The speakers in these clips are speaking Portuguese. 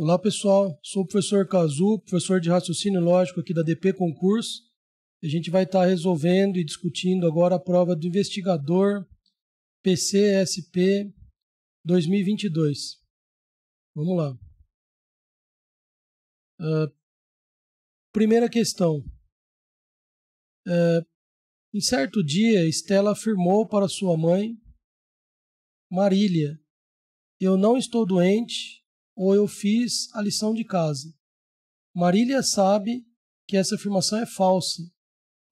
Olá pessoal, sou o professor Cazu, professor de raciocínio lógico aqui da DP Concurso. A gente vai estar resolvendo e discutindo agora a prova do investigador PCSP 2022. Vamos lá. Uh, primeira questão. Uh, em certo dia, Estela afirmou para sua mãe, Marília, eu não estou doente ou eu fiz a lição de casa. Marília sabe que essa afirmação é falsa.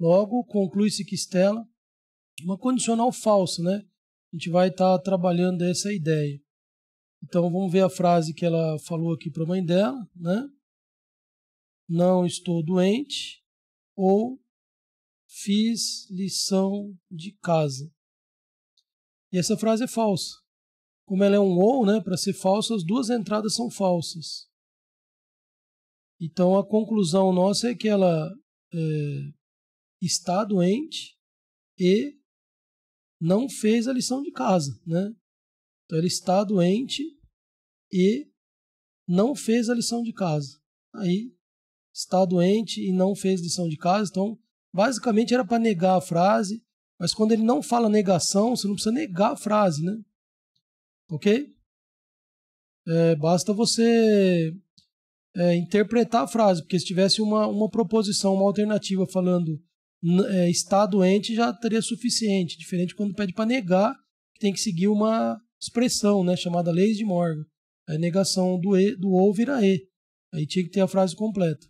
Logo, conclui-se que Estela, é uma condicional falsa, né? A gente vai estar tá trabalhando essa ideia. Então, vamos ver a frase que ela falou aqui para a mãe dela, né? Não estou doente ou fiz lição de casa. E essa frase é falsa como ela é um ou, né, para ser falsa, as duas entradas são falsas. Então a conclusão nossa é que ela é, está doente e não fez a lição de casa, né? Então ela está doente e não fez a lição de casa. Aí está doente e não fez lição de casa, então basicamente era para negar a frase, mas quando ele não fala negação, você não precisa negar a frase, né? ok? É, basta você é, interpretar a frase, porque se tivesse uma, uma proposição, uma alternativa falando é, está doente, já teria suficiente. Diferente quando pede para negar, tem que seguir uma expressão né, chamada leis de Morgan. A negação do, e, do ou vira e. Aí tinha que ter a frase completa.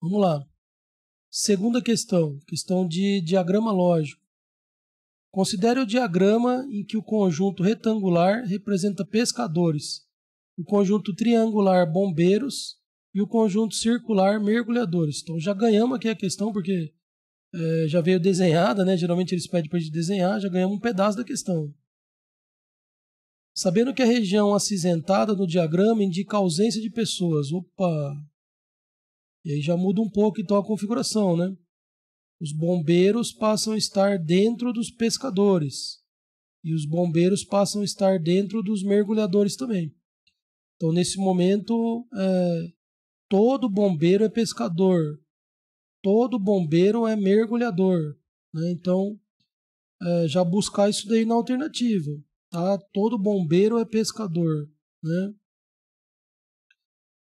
Vamos lá. Segunda questão, questão de diagrama lógico. Considere o diagrama em que o conjunto retangular representa pescadores, o conjunto triangular bombeiros e o conjunto circular mergulhadores. Então já ganhamos aqui a questão porque é, já veio desenhada, né? Geralmente eles pedem para a gente desenhar, já ganhamos um pedaço da questão. Sabendo que a região acinzentada do diagrama indica ausência de pessoas. Opa! E aí já muda um pouco então a configuração, né? os bombeiros passam a estar dentro dos pescadores. E os bombeiros passam a estar dentro dos mergulhadores também. Então, nesse momento, é, todo bombeiro é pescador, todo bombeiro é mergulhador. Né? Então, é, já buscar isso daí na alternativa. Tá? Todo bombeiro é pescador. Né?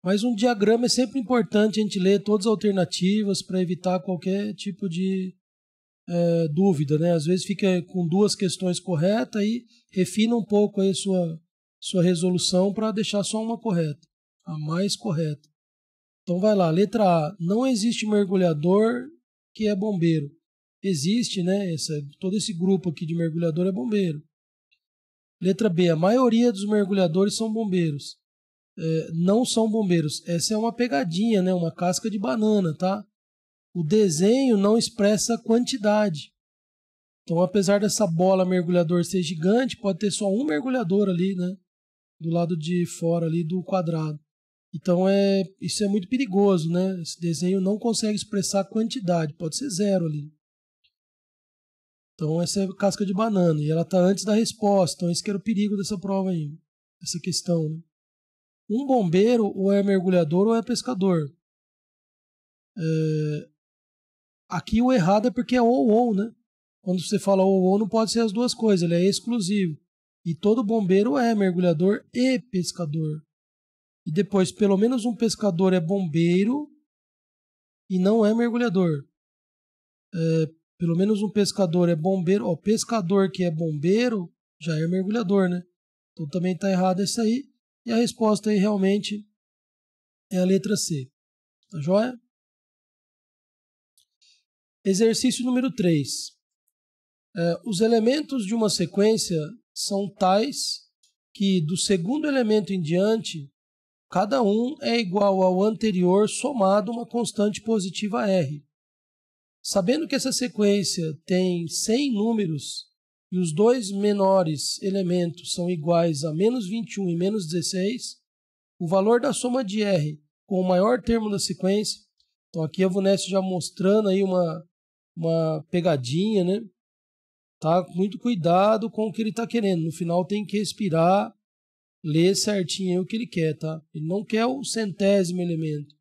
Mas um diagrama é sempre importante a gente ler todas as alternativas para evitar qualquer tipo de é, dúvida, né? Às vezes fica com duas questões corretas e refina um pouco aí sua sua resolução para deixar só uma correta, a mais correta. Então vai lá, letra A. Não existe mergulhador que é bombeiro. Existe, né? Esse todo esse grupo aqui de mergulhador é bombeiro. Letra B. A maioria dos mergulhadores são bombeiros é, não são bombeiros. Essa é uma pegadinha, né? Uma casca de banana, tá? O desenho não expressa quantidade. Então, apesar dessa bola mergulhador ser gigante, pode ter só um mergulhador ali, né? Do lado de fora ali do quadrado. Então, é, isso é muito perigoso, né? Esse desenho não consegue expressar quantidade, pode ser zero ali. Então, essa é casca de banana e ela está antes da resposta. Então, esse que era o perigo dessa prova aí, essa questão, né? um bombeiro ou é mergulhador ou é pescador. É... Aqui o errado é porque é ou ou, né? Quando você fala ou ou, não pode ser as duas coisas, ele é exclusivo. E todo bombeiro é mergulhador e pescador. E depois, pelo menos um pescador é bombeiro e não é mergulhador. É... pelo menos um pescador é bombeiro. o pescador que é bombeiro já é mergulhador, né? Então também está errado isso aí. E a resposta aí realmente é a letra C. Tá joia? Exercício número 3. É, os elementos de uma sequência são tais que, do segundo elemento em diante, cada um é igual ao anterior somado uma constante positiva R. Sabendo que essa sequência tem 100 números, e os dois menores elementos são iguais a menos 21 e menos 16, o valor da soma de R com o maior termo da sequência, então aqui a Vunesse já mostrando aí uma, uma pegadinha, né? Tá muito cuidado com o que ele está querendo. No final tem que respirar, ler certinho o que ele quer, tá? Ele não quer o centésimo elemento.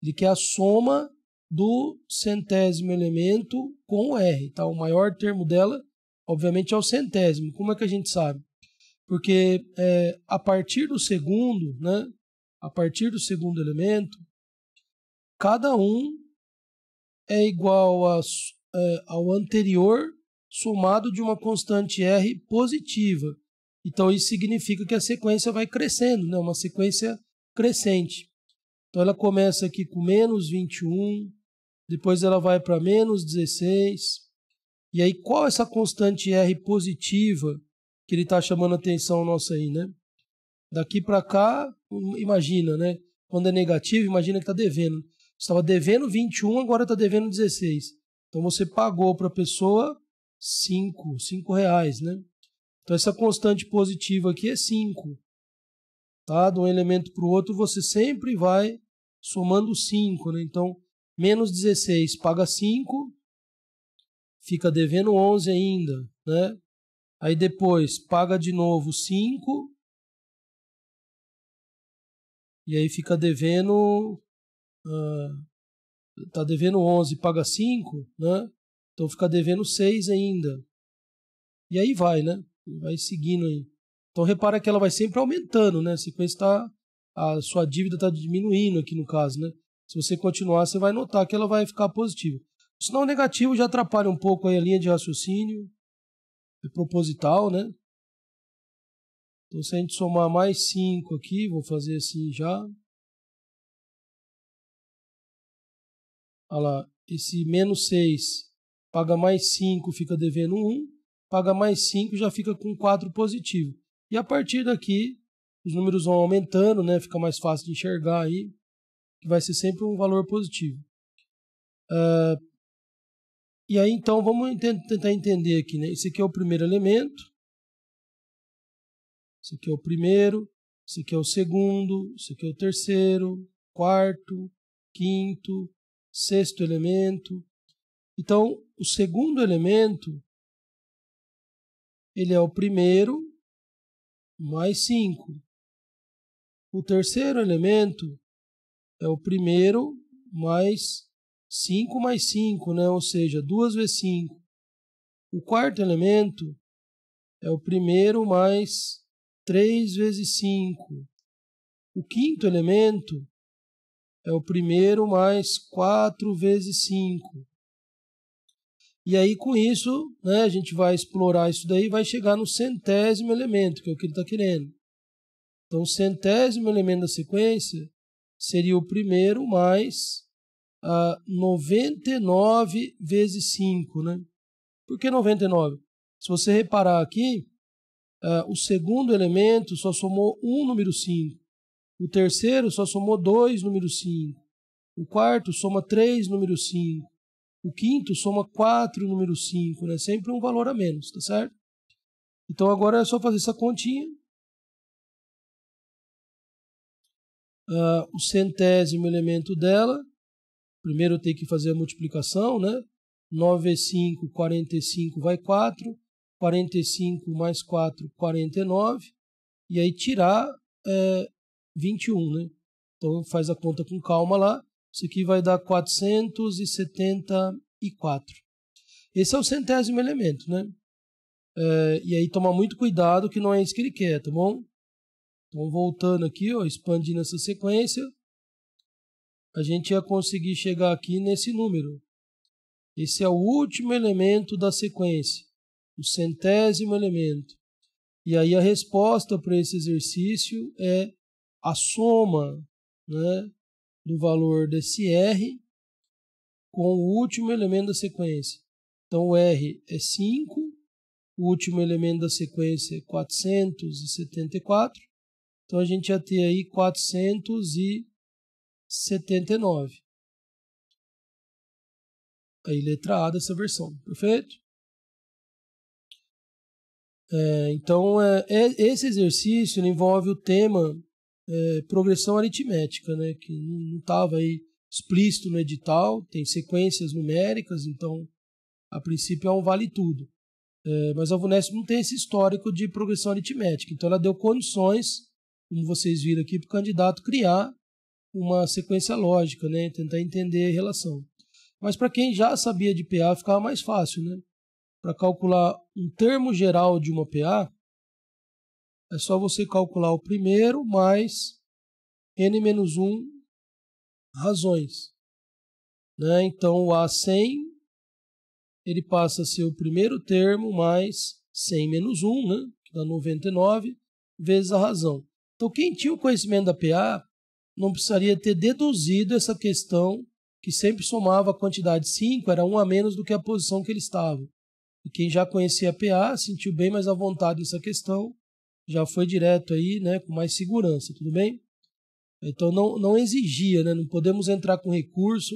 Ele quer a soma do centésimo elemento com o R, tá? O maior termo dela obviamente ao é centésimo. Como é que a gente sabe? Porque é, a partir do segundo, né, a partir do segundo elemento, cada um é igual a, é, ao anterior somado de uma constante R positiva. Então isso significa que a sequência vai crescendo, né, uma sequência crescente. Então ela começa aqui com menos 21, depois ela vai para menos 16, e aí, qual essa constante R positiva que ele está chamando a atenção nossa aí, né? Daqui para cá, imagina, né? Quando é negativo, imagina que está devendo. Estava devendo 21, agora está devendo 16. Então você pagou para a pessoa 5, 5 reais, né? Então essa constante positiva aqui é 5. Tá? De um elemento para o outro, você sempre vai somando 5, né? Então, menos 16 paga 5, fica devendo 11 ainda, né? Aí depois paga de novo 5. E aí fica devendo. Uh, tá devendo 11, paga 5, né? Então fica devendo 6 ainda. E aí vai, né? Vai seguindo aí. Então repara que ela vai sempre aumentando, né? A sequência tá, a sua dívida está diminuindo aqui no caso, né? Se você continuar, você vai notar que ela vai ficar positiva. O sinal negativo já atrapalha um pouco a linha de raciocínio, é proposital, né? Então, se a gente somar mais 5 aqui, vou fazer assim já. Olha lá, esse menos 6 paga mais 5, fica devendo 1. Um, paga mais 5, já fica com 4 positivo. E a partir daqui, os números vão aumentando, né? Fica mais fácil de enxergar aí, que vai ser sempre um valor positivo. Uh, e aí, então, vamos tentar entender aqui. Né? Esse aqui é o primeiro elemento. Esse aqui é o primeiro. Esse aqui é o segundo. Esse aqui é o terceiro. Quarto. Quinto. Sexto elemento. Então, o segundo elemento, ele é o primeiro mais cinco. O terceiro elemento é o primeiro mais 5 mais 5, né? ou seja, 2 vezes 5. O quarto elemento é o primeiro mais 3 vezes 5. O quinto elemento é o primeiro mais 4 vezes 5. E aí, com isso, né, a gente vai explorar isso daí e vai chegar no centésimo elemento, que é o que ele está querendo. Então, o centésimo elemento da sequência seria o primeiro mais uh, 99 vezes 5, né? Por que 99? Se você reparar aqui, uh, o segundo elemento só somou um número 5. O terceiro só somou dois número 5. O quarto soma 3 número 5. O quinto soma 4 número 5, né? Sempre um valor a menos, tá certo? Então agora é só fazer essa continha. Uh, o centésimo elemento dela Primeiro eu tenho que fazer a multiplicação, né? 9 é 5, 45 é vai 4. 45 é mais 4, 49. É e aí tirar é, 21, né? Então faz a conta com calma lá. Isso aqui vai dar 474. Esse é o centésimo elemento, né? É, e aí tomar muito cuidado que não é isso que ele quer, tá bom? Então voltando aqui, ó, expandindo essa sequência a gente ia conseguir chegar aqui nesse número. Esse é o último elemento da sequência, o centésimo elemento. E aí a resposta para esse exercício é a soma né, do valor desse R com o último elemento da sequência. Então o R é 5, o último elemento da sequência é 474. Então a gente ia ter aí 474. 79. Aí, letra A dessa versão, perfeito? É, então, é, é esse exercício envolve o tema é, progressão aritmética, né, que não estava aí explícito no edital, tem sequências numéricas, então, a princípio, é um vale tudo. É, mas a VUNESP não tem esse histórico de progressão aritmética, então ela deu condições, como vocês viram aqui, para o candidato criar uma sequência lógica, né? tentar entender a relação. Mas para quem já sabia de PA ficava mais fácil, né? Para calcular um termo geral de uma PA, é só você calcular o primeiro mais n-1 razões. Né? Então o A100 ele passa a ser o primeiro termo mais 100 menos 1, né? que dá 99, vezes a razão. Então quem tinha o conhecimento da PA não precisaria ter deduzido essa questão que sempre somava a quantidade 5, era 1 um a menos do que a posição que ele estava. E quem já conhecia a PA sentiu bem mais à vontade nessa questão, já foi direto aí, né, com mais segurança, tudo bem? Então não, não exigia, né, não podemos entrar com recurso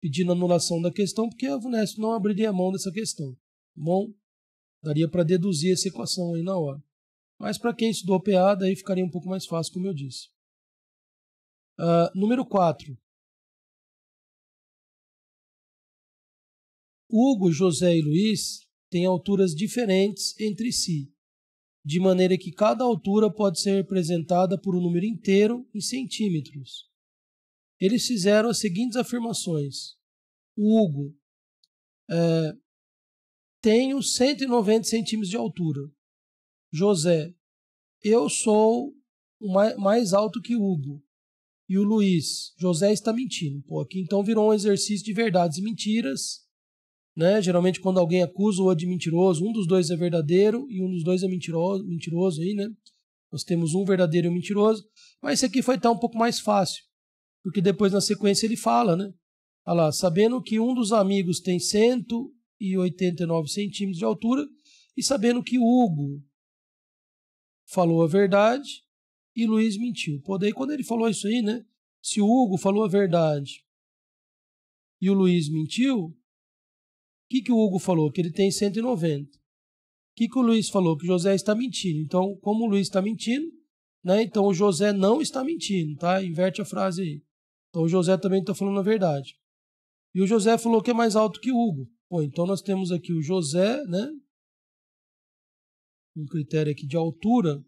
pedindo anulação da questão, porque a Vunesp não abriria mão dessa questão, tá bom? Daria para deduzir essa equação aí na hora. Mas para quem estudou PA, daí ficaria um pouco mais fácil, como eu disse. Uh, número 4. Hugo, José e Luiz têm alturas diferentes entre si, de maneira que cada altura pode ser representada por um número inteiro em centímetros. Eles fizeram as seguintes afirmações. O Hugo, é, tenho 190 centímetros de altura. José, eu sou mais alto que Hugo e o Luiz, José está mentindo. Pô, aqui então virou um exercício de verdades e mentiras. Né? Geralmente quando alguém acusa o outro de mentiroso, um dos dois é verdadeiro e um dos dois é mentiroso, mentiroso aí, né? Nós temos um verdadeiro e um mentiroso. Mas esse aqui foi estar tá um pouco mais fácil, porque depois na sequência ele fala, né? Olha lá, sabendo que um dos amigos tem 189 centímetros de altura e sabendo que Hugo falou a verdade, e Luiz mentiu. Pô, daí quando ele falou isso aí, né? Se o Hugo falou a verdade e o Luiz mentiu, o que, que o Hugo falou? Que ele tem 190. O que, que o Luiz falou? Que José está mentindo. Então, como o Luiz está mentindo, né? Então o José não está mentindo, tá? Inverte a frase aí. Então o José também está falando a verdade. E o José falou que é mais alto que o Hugo. Pô, então nós temos aqui o José, né? Um critério aqui de altura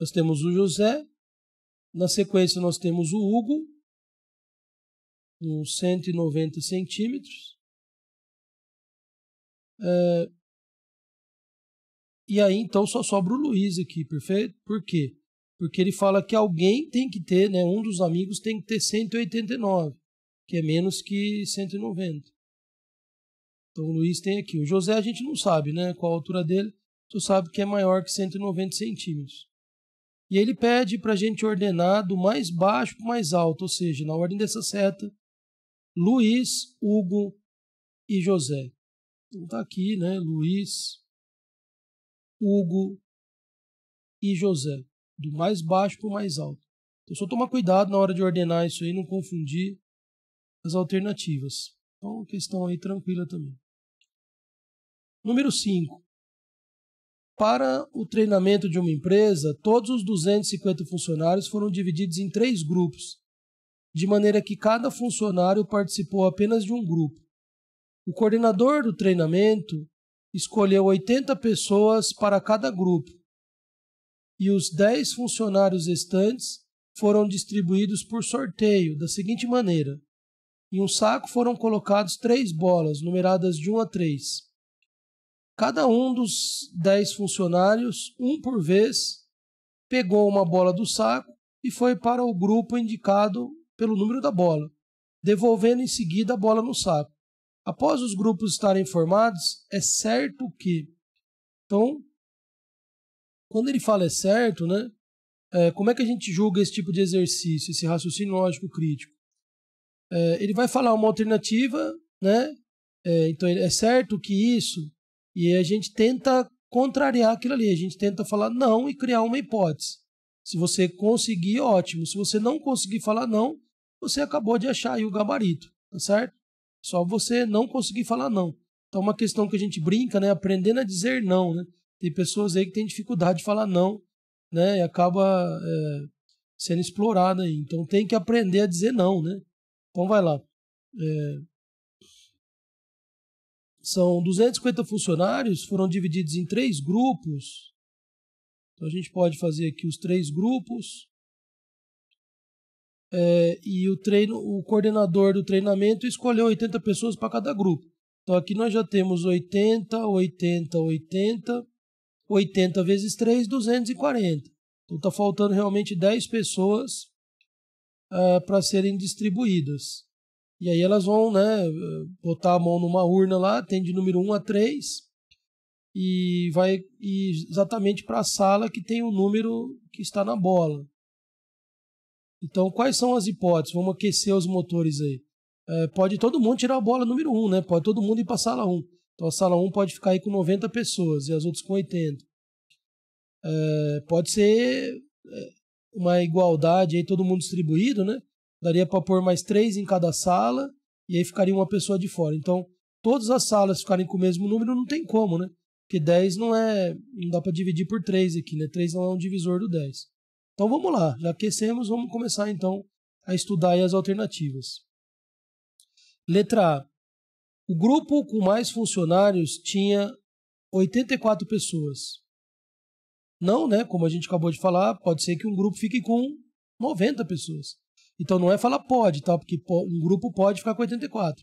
Nós temos o José, na sequência nós temos o Hugo, com 190 centímetros. É... E aí então só sobra o Luiz aqui, perfeito? Por quê? Porque ele fala que alguém tem que ter, né, um dos amigos tem que ter 189, que é menos que 190. Então o Luiz tem aqui. O José a gente não sabe né, qual a altura dele, só sabe que é maior que 190 centímetros. E ele pede para a gente ordenar do mais baixo para o mais alto, ou seja, na ordem dessa seta, Luiz, Hugo e José. Então tá aqui, né? Luiz, Hugo e José, do mais baixo para o mais alto. Então só tomar cuidado na hora de ordenar isso aí, não confundir as alternativas. Então, questão aí tranquila também. Número 5. Para o treinamento de uma empresa, todos os 250 funcionários foram divididos em três grupos, de maneira que cada funcionário participou apenas de um grupo. O coordenador do treinamento escolheu 80 pessoas para cada grupo, e os 10 funcionários restantes foram distribuídos por sorteio da seguinte maneira: em um saco foram colocados três bolas, numeradas de 1 a 3. Cada um dos dez funcionários, um por vez, pegou uma bola do saco e foi para o grupo indicado pelo número da bola, devolvendo em seguida a bola no saco. Após os grupos estarem formados, é certo que. Então, quando ele fala é certo, né? É, como é que a gente julga esse tipo de exercício, esse raciocínio lógico crítico? É, ele vai falar uma alternativa, né? É, então, é certo que isso e a gente tenta contrariar aquilo ali, a gente tenta falar não e criar uma hipótese. Se você conseguir, ótimo. Se você não conseguir falar não, você acabou de achar aí o gabarito, tá certo? Só você não conseguir falar não. Então, é uma questão que a gente brinca, né? Aprendendo a dizer não, né? Tem pessoas aí que têm dificuldade de falar não, né? E acaba é, sendo explorada aí. Então, tem que aprender a dizer não, né? Então, vai lá. É, são 250 funcionários, foram divididos em três grupos. Então a gente pode fazer aqui os três grupos. É, e o treino, o coordenador do treinamento escolheu 80 pessoas para cada grupo. Então aqui nós já temos 80, 80, 80, 80 vezes 3, 240. Então está faltando realmente 10 pessoas ah, para serem distribuídas. E aí elas vão, né, botar a mão numa urna lá, tem de número 1 a 3, e vai exatamente para a sala que tem o número que está na bola. Então, quais são as hipóteses? Vamos aquecer os motores aí. É, pode todo mundo tirar a bola número 1, né? Pode todo mundo ir para a sala 1. Então, a sala 1 pode ficar aí com 90 pessoas e as outras com 80. É, pode ser é, uma igualdade aí, todo mundo distribuído, né? Daria para pôr mais três em cada sala e aí ficaria uma pessoa de fora. Então, todas as salas ficarem com o mesmo número não tem como, né? Porque 10 não é. Não dá para dividir por 3 aqui, né? 3 não é um divisor do 10. Então vamos lá, já aquecemos, vamos começar então a estudar as alternativas. Letra A. O grupo com mais funcionários tinha 84 pessoas. Não, né? Como a gente acabou de falar, pode ser que um grupo fique com 90 pessoas. Então não é falar pode, tá? Porque um grupo pode ficar com 84,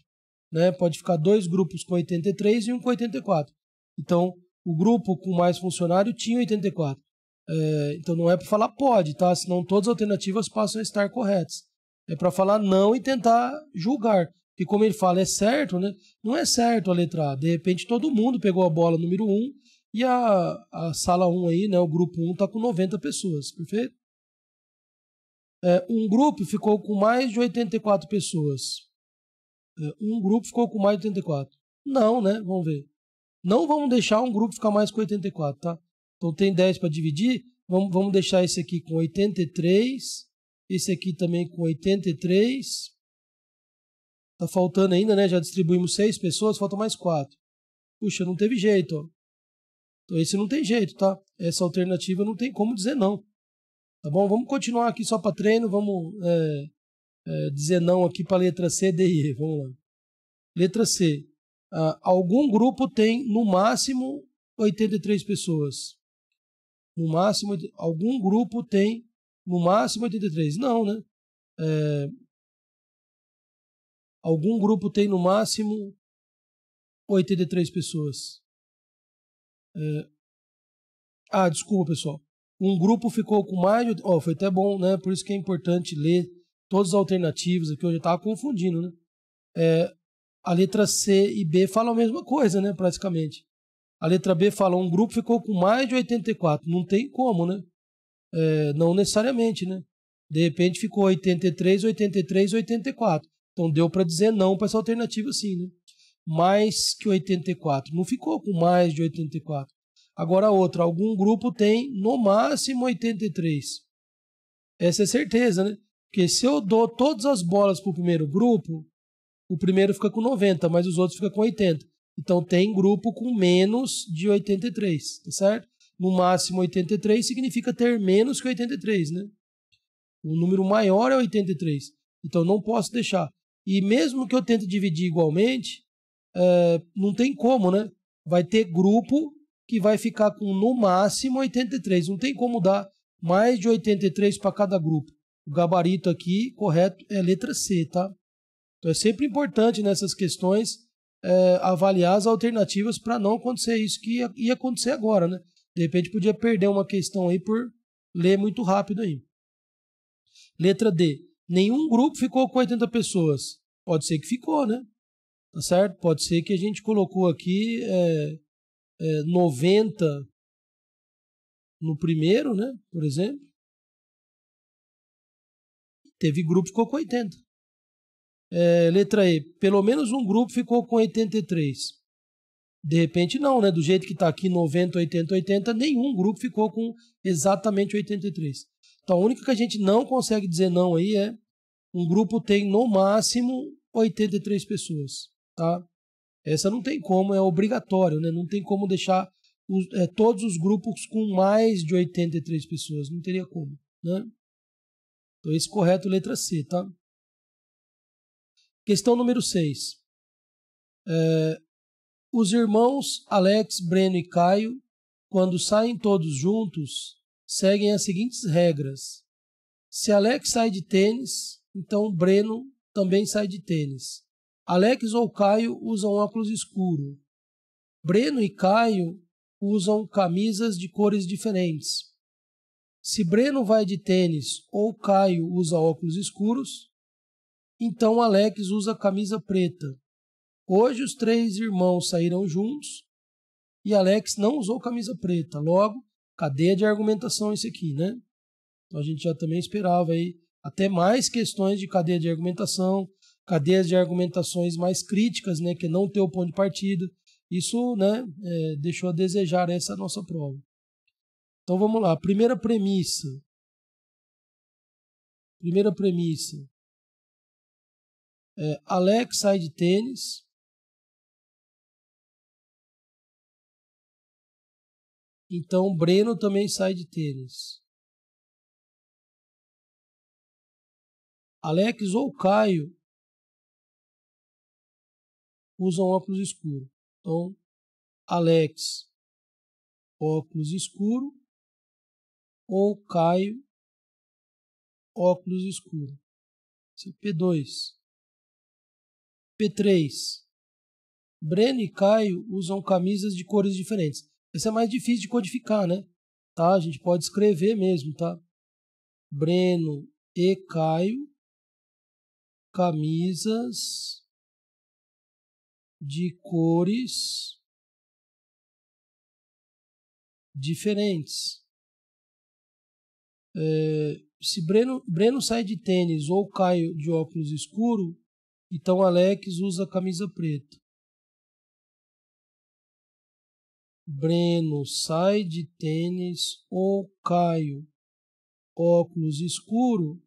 né? Pode ficar dois grupos com 83 e um com 84. Então o grupo com mais funcionário tinha 84. É, então não é para falar pode, tá? Senão todas as alternativas passam a estar corretas. É para falar não e tentar julgar. E como ele fala, é certo, né? Não é certo a letra A. De repente todo mundo pegou a bola número 1 e a, a sala 1 aí, né? O grupo 1 tá com 90 pessoas, perfeito? É, um grupo ficou com mais de 84 pessoas. É, um grupo ficou com mais de 84. Não, né? Vamos ver. Não vamos deixar um grupo ficar mais com 84, tá? Então tem 10 para dividir. Vamos, vamos deixar esse aqui com 83. Esse aqui também com 83. Tá faltando ainda, né? Já distribuímos 6 pessoas, falta mais 4. Puxa, não teve jeito, ó. Então esse não tem jeito, tá? Essa alternativa não tem como dizer não. Tá bom? Vamos continuar aqui só para treino, vamos é, é, dizer não aqui para letra C, D e E. Vamos lá. Letra C. Ah, algum grupo tem no máximo 83 pessoas. No máximo, algum grupo tem no máximo 83. Não, né? É, algum grupo tem no máximo 83 pessoas. É... Ah, desculpa, pessoal. Um grupo ficou com mais. De, oh, foi até bom, né? Por isso que é importante ler todas as alternativas aqui. Eu já estava confundindo, né? É, a letra C e B falam a mesma coisa, né? Praticamente. A letra B fala: um grupo ficou com mais de 84. Não tem como, né? É, não necessariamente, né? De repente ficou 83, 83, 84. Então deu para dizer não para essa alternativa sim, né? Mais que 84. Não ficou com mais de 84. Agora outra, algum grupo tem no máximo 83. Essa é certeza, né? Porque se eu dou todas as bolas para o primeiro grupo, o primeiro fica com 90, mas os outros ficam com 80. Então tem grupo com menos de 83, tá certo? No máximo 83 significa ter menos que 83, né? O número maior é 83. Então não posso deixar. E mesmo que eu tente dividir igualmente, é, não tem como, né? Vai ter grupo que vai ficar com no máximo 83. Não tem como dar mais de 83 para cada grupo. O gabarito aqui correto é a letra C, tá? Então é sempre importante nessas questões é, avaliar as alternativas para não acontecer isso que ia, ia acontecer agora, né? De repente podia perder uma questão aí por ler muito rápido aí. Letra D. Nenhum grupo ficou com 80 pessoas. Pode ser que ficou, né? Tá certo? Pode ser que a gente colocou aqui é, é, 90 no primeiro, né? Por exemplo. Teve grupo que ficou com 80. É, letra E, pelo menos um grupo ficou com 83. De repente, não, né? Do jeito que está aqui, 90, 80, 80, nenhum grupo ficou com exatamente 83. Então, a única que a gente não consegue dizer não aí é um grupo tem no máximo 83 pessoas, tá? Essa não tem como, é obrigatório, né? Não tem como deixar os, é, todos os grupos com mais de 83 pessoas, não teria como, né? Então, esse correto, letra C, tá? Questão número 6. É, os irmãos Alex, Breno e Caio, quando saem todos juntos, seguem as seguintes regras. Se Alex sai de tênis, então Breno também sai de tênis. Alex ou Caio usam óculos escuro. Breno e Caio usam camisas de cores diferentes. Se Breno vai de tênis ou Caio usa óculos escuros, então Alex usa camisa preta. Hoje os três irmãos saíram juntos e Alex não usou camisa preta. Logo, cadeia de argumentação isso aqui, né? Então a gente já também esperava aí até mais questões de cadeia de argumentação, cadeias de argumentações mais críticas, né, que não ter o ponto de partida. Isso né, é, deixou a desejar essa nossa prova. Então vamos lá. Primeira premissa. Primeira premissa. É, Alex sai de tênis. Então Breno também sai de tênis. Alex ou Caio usam óculos escuro. Então, Alex, óculos escuro, ou Caio, óculos escuro. P2. P3. Breno e Caio usam camisas de cores diferentes. Esse é mais difícil de codificar, né? Tá? A gente pode escrever mesmo, tá? Breno e Caio, camisas de cores diferentes. É, se Breno, Breno sai de tênis ou Caio de óculos escuro, então Alex usa camisa preta. Breno sai de tênis ou Caio óculos escuro,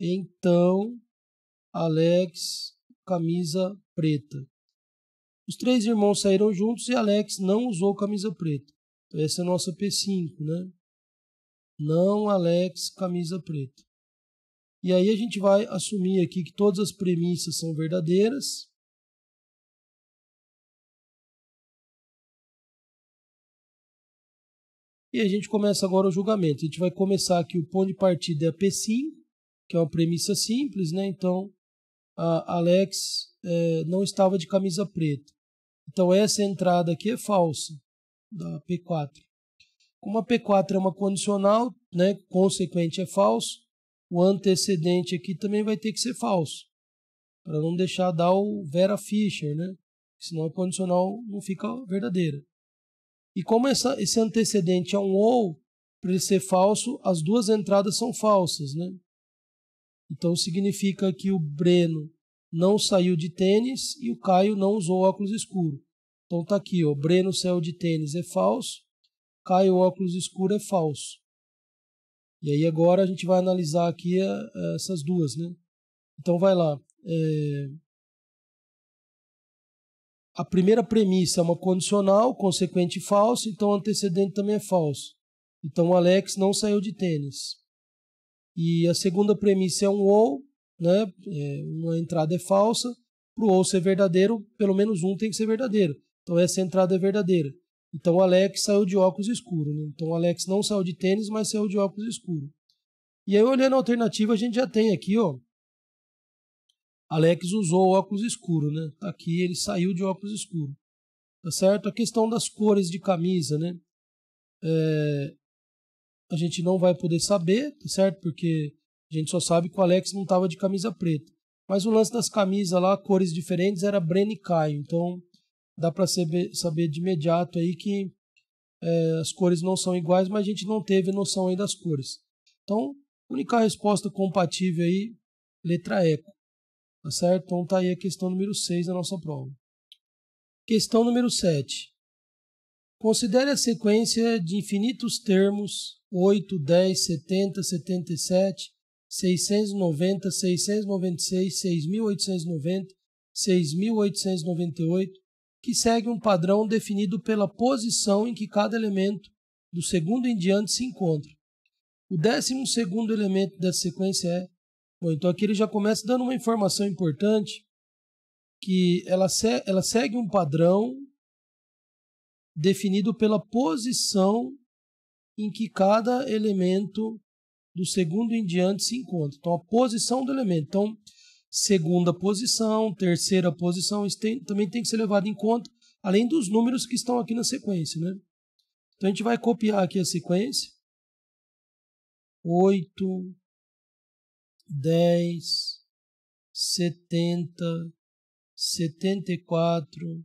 então Alex camisa preta. Os três irmãos saíram juntos e Alex não usou camisa preta. Então essa é a nossa P5, né? Não Alex, camisa preta. E aí a gente vai assumir aqui que todas as premissas são verdadeiras. E a gente começa agora o julgamento. A gente vai começar aqui o ponto de partida é a P5, que é uma premissa simples, né? Então, Alex é, não estava de camisa preta. Então essa entrada aqui é falsa da P4. Como a P4 é uma condicional, né, consequente é falso, o antecedente aqui também vai ter que ser falso, para não deixar dar o Vera Fischer, né? Senão a condicional não fica verdadeira. E como essa, esse antecedente é um ou, para ele ser falso, as duas entradas são falsas, né? Então significa que o Breno não saiu de tênis e o Caio não usou óculos escuros. Então tá aqui, ó, Breno saiu de tênis é falso, Caio óculos escuro é falso. E aí agora a gente vai analisar aqui eh, essas duas, né? Então vai lá. É... A primeira premissa é uma condicional, consequente falso, então o antecedente também é falso. Então o Alex não saiu de tênis. E a segunda premissa é um ou, né? É, uma entrada é falsa. Para o ou ser verdadeiro, pelo menos um tem que ser verdadeiro. Então essa entrada é verdadeira. Então o Alex saiu de óculos escuros Né? Então o Alex não saiu de tênis, mas saiu de óculos escuros E aí olhando a alternativa, a gente já tem aqui, ó. Alex usou óculos escuro, né? Tá aqui, ele saiu de óculos escuros Tá certo? A questão das cores de camisa, né? É, a gente não vai poder saber, tá certo? Porque a gente só sabe que o Alex não estava de camisa preta. Mas o lance das camisas lá, cores diferentes, era Breno e Caio. Então dá para saber de imediato aí que é, as cores não são iguais, mas a gente não teve noção aí das cores. Então, única resposta compatível aí, letra E. Tá certo? Então tá aí a questão número 6 da nossa prova. Questão número 7. Considere a sequência de infinitos termos 8, 10, 70, 77, 690, 696, 6890, 6898, que segue um padrão definido pela posição em que cada elemento do segundo em diante se encontra. O décimo segundo elemento dessa sequência é. Bom, então aqui ele já começa dando uma informação importante que ela, se, ela segue um padrão definido pela posição em que cada elemento do segundo em diante se encontra. Então, a posição do elemento. Então, segunda posição, terceira posição, isso tem, também tem que ser levado em conta, além dos números que estão aqui na sequência. Né? Então, a gente vai copiar aqui a sequência. 8, 10, 70, 74,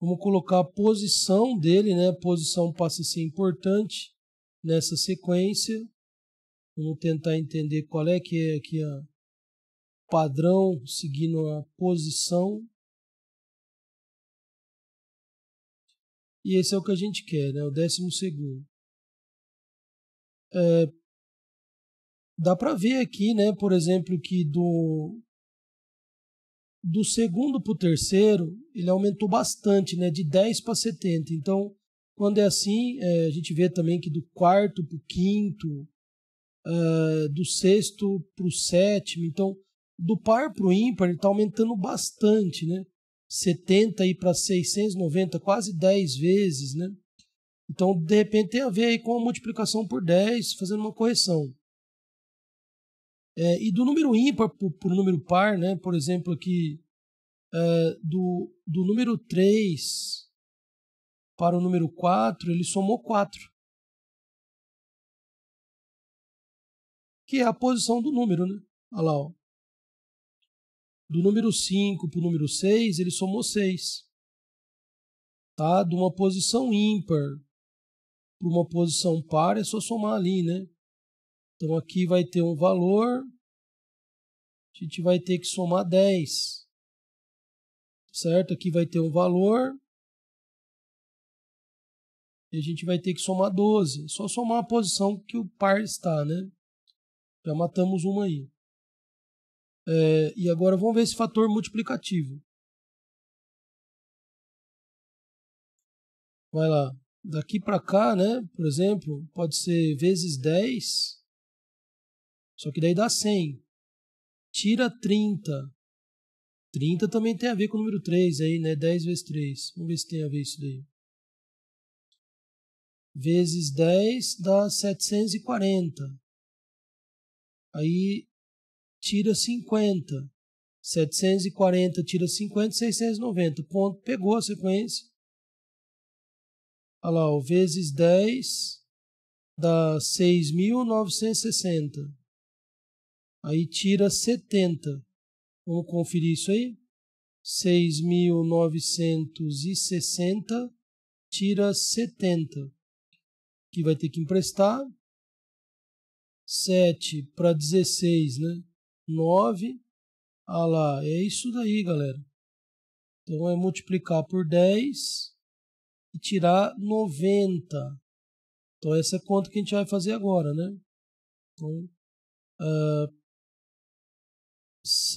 Vamos colocar a posição dele, né? A posição passa a ser importante nessa sequência. Vamos tentar entender qual é que é aqui a padrão seguindo a posição. E esse é o que a gente quer, né? O décimo segundo. É, dá para ver aqui, né? Por exemplo, que do do segundo para o terceiro, ele aumentou bastante, né? De 10 para 70. Então, quando é assim, é, a gente vê também que do quarto para o quinto, uh, do sexto para o sétimo. Então, do par para o ímpar, ele está aumentando bastante, né? 70 aí para 690, quase 10 vezes, né? Então, de repente, tem a ver aí com a multiplicação por 10, fazendo uma correção. É, e do número ímpar para o número par, né? por exemplo, aqui, é, do, do número 3 para o número 4, ele somou 4. Que é a posição do número, né? Olha lá, ó. Do número 5 para o número 6, ele somou 6. Tá? De uma posição ímpar para uma posição par, é só somar ali, né? Então aqui vai ter um valor, a gente vai ter que somar 10. Certo? Aqui vai ter um valor. E a gente vai ter que somar 12. É só somar a posição que o par está, né? Já matamos uma aí. É, e agora vamos ver esse fator multiplicativo. Vai lá. Daqui para cá, né? Por exemplo, pode ser vezes 10 só que daí dá 100. Tira 30. 30 também tem a ver com o número 3 aí, né? 10 vezes 3. Vamos ver se tem a ver isso daí. Vezes 10 dá 740. Aí tira 50. 740 tira 50, 690. Ponto. Pegou a sequência. Olha lá, ó, vezes 10 dá 6.960. Aí tira 70. Vamos conferir isso aí? 6.960 tira 70, que vai ter que emprestar. 7 para 16, né? 9. Ah lá, é isso daí, galera. Então é multiplicar por 10 e tirar 90. Então essa é a conta que a gente vai fazer agora, né? Então, uh,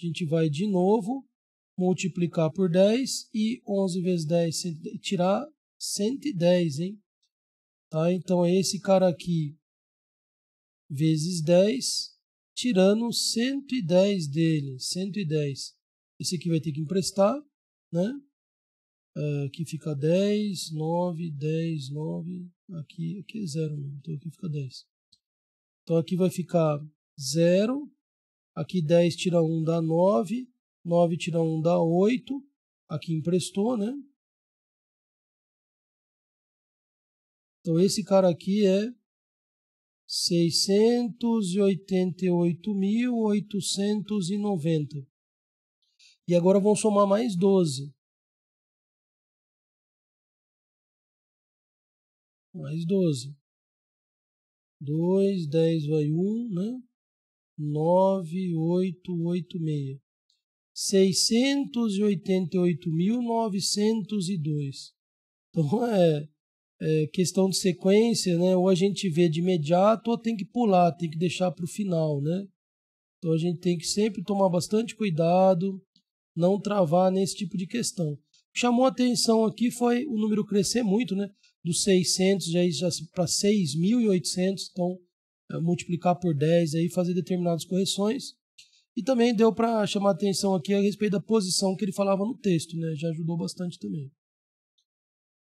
A gente vai de novo multiplicar por 10 e 11 vezes 10 tirar 110, hein? Tá? Então é esse cara aqui vezes 10 tirando 110 dele, 110. Esse aqui vai ter que emprestar, né? É, aqui fica 10, 9, 10, 9, aqui, aqui é 0, então aqui fica 10. Então aqui vai ficar 0, Aqui 10 tira 1 dá 9. 9 tira 1 dá 8. Aqui emprestou, né? Então esse cara aqui é 688.890. E agora vão somar mais 12. Mais 12. 2, 10 vai 1, né? 9886. 688.902. Então é, é, questão de sequência, né? Ou a gente vê de imediato ou tem que pular, tem que deixar para o final, né? Então a gente tem que sempre tomar bastante cuidado, não travar nesse tipo de questão. O que chamou atenção aqui foi o número crescer muito, né? Dos 600 já para 6.800, então eh, multiplicar por 10 aí, fazer determinadas correções. E também deu para chamar atenção aqui a respeito da posição que ele falava no texto, né? Já ajudou bastante também.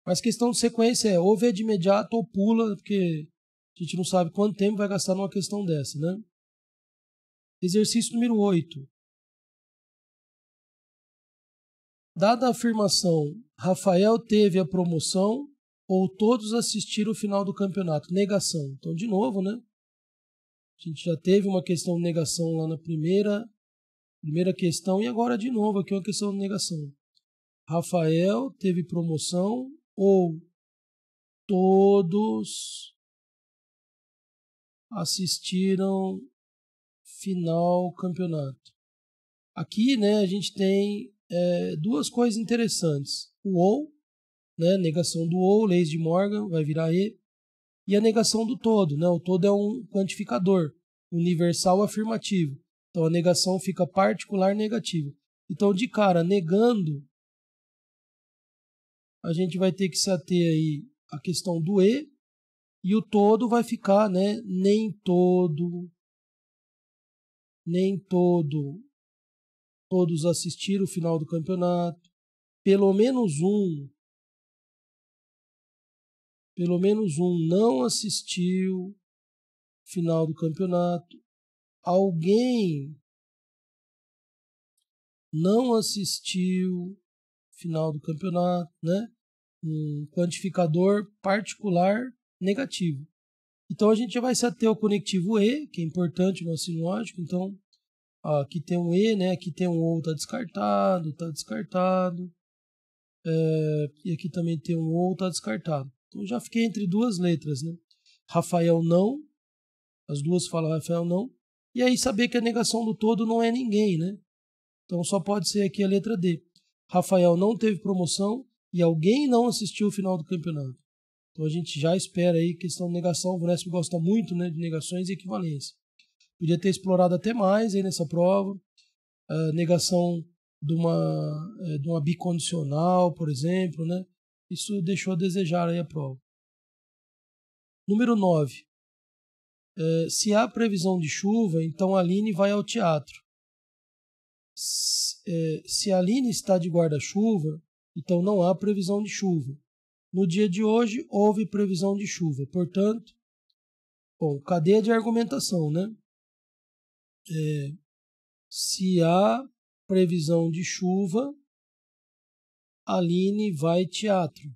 Mas questão de sequência é, ou vê de imediato ou pula, porque a gente não sabe quanto tempo vai gastar numa questão dessa, né? Exercício número 8. Dada a afirmação, Rafael teve a promoção ou todos assistiram o final do campeonato? Negação. Então, de novo, né? A gente já teve uma questão de negação lá na primeira, primeira questão e agora de novo aqui uma questão de negação. Rafael teve promoção ou todos assistiram final campeonato. Aqui, né, a gente tem é, duas coisas interessantes. O ou, né, negação do ou, leis de Morgan, vai virar E e a negação do todo. Né? O todo é um quantificador, universal afirmativo. Então a negação fica particular negativa. Então, de cara, negando, a gente vai ter que se ater aí à questão do E, e o todo vai ficar, né? Nem todo, nem todo, todos assistiram o final do campeonato, pelo menos um pelo menos um não assistiu final do campeonato, alguém não assistiu final do campeonato, né? Um quantificador particular negativo. Então a gente já vai se ater ao conectivo E, que é importante no auxílio lógico. Então aqui tem um E, né? Aqui tem um OU, está descartado, está descartado. É, e aqui também tem um OU, está descartado. Então já fiquei entre duas letras, né? Rafael não, as duas falam Rafael não, e aí saber que a negação do todo não é ninguém, né? Então só pode ser aqui a letra D. Rafael não teve promoção e alguém não assistiu o final do campeonato. Então a gente já espera aí questão de negação. O Vunesp gosta muito né, de negações e equivalência. Podia ter explorado até mais aí nessa prova. A eh, negação de uma, eh, de uma bicondicional, por exemplo, né? Isso deixou a desejar aí a prova. Número 9. É, se há previsão de chuva, então a Aline vai ao teatro. Se, é, se a Aline está de guarda-chuva, então não há previsão de chuva. No dia de hoje, houve previsão de chuva. Portanto, bom, cadeia de argumentação, né? É, se há previsão de chuva, Aline vai teatro.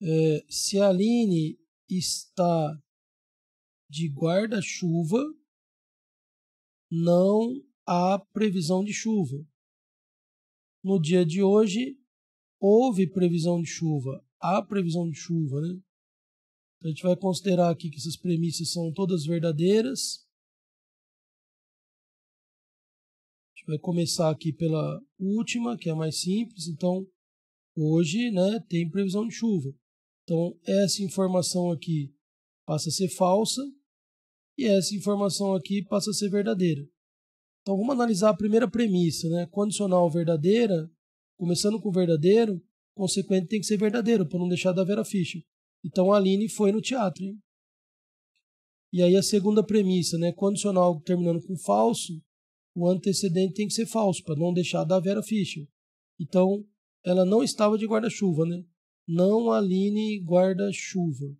É, se a Aline está de guarda-chuva, não há previsão de chuva. No dia de hoje, houve previsão de chuva. Há previsão de chuva, né? Então, a gente vai considerar aqui que essas premissas são todas verdadeiras. A gente vai começar aqui pela última, que é mais simples. Então, hoje né, tem previsão de chuva. Então, essa informação aqui passa a ser falsa e essa informação aqui passa a ser verdadeira. Então, vamos analisar a primeira premissa. Né? Condicional verdadeira, começando com verdadeiro, consequente tem que ser verdadeiro, para não deixar da Vera Fischer. Então, a Aline foi no teatro. Hein? E aí, a segunda premissa, né? condicional terminando com falso, o antecedente tem que ser falso para não deixar da Vera Fischer. Então, ela não estava de guarda-chuva, né? Não Aline guarda-chuva.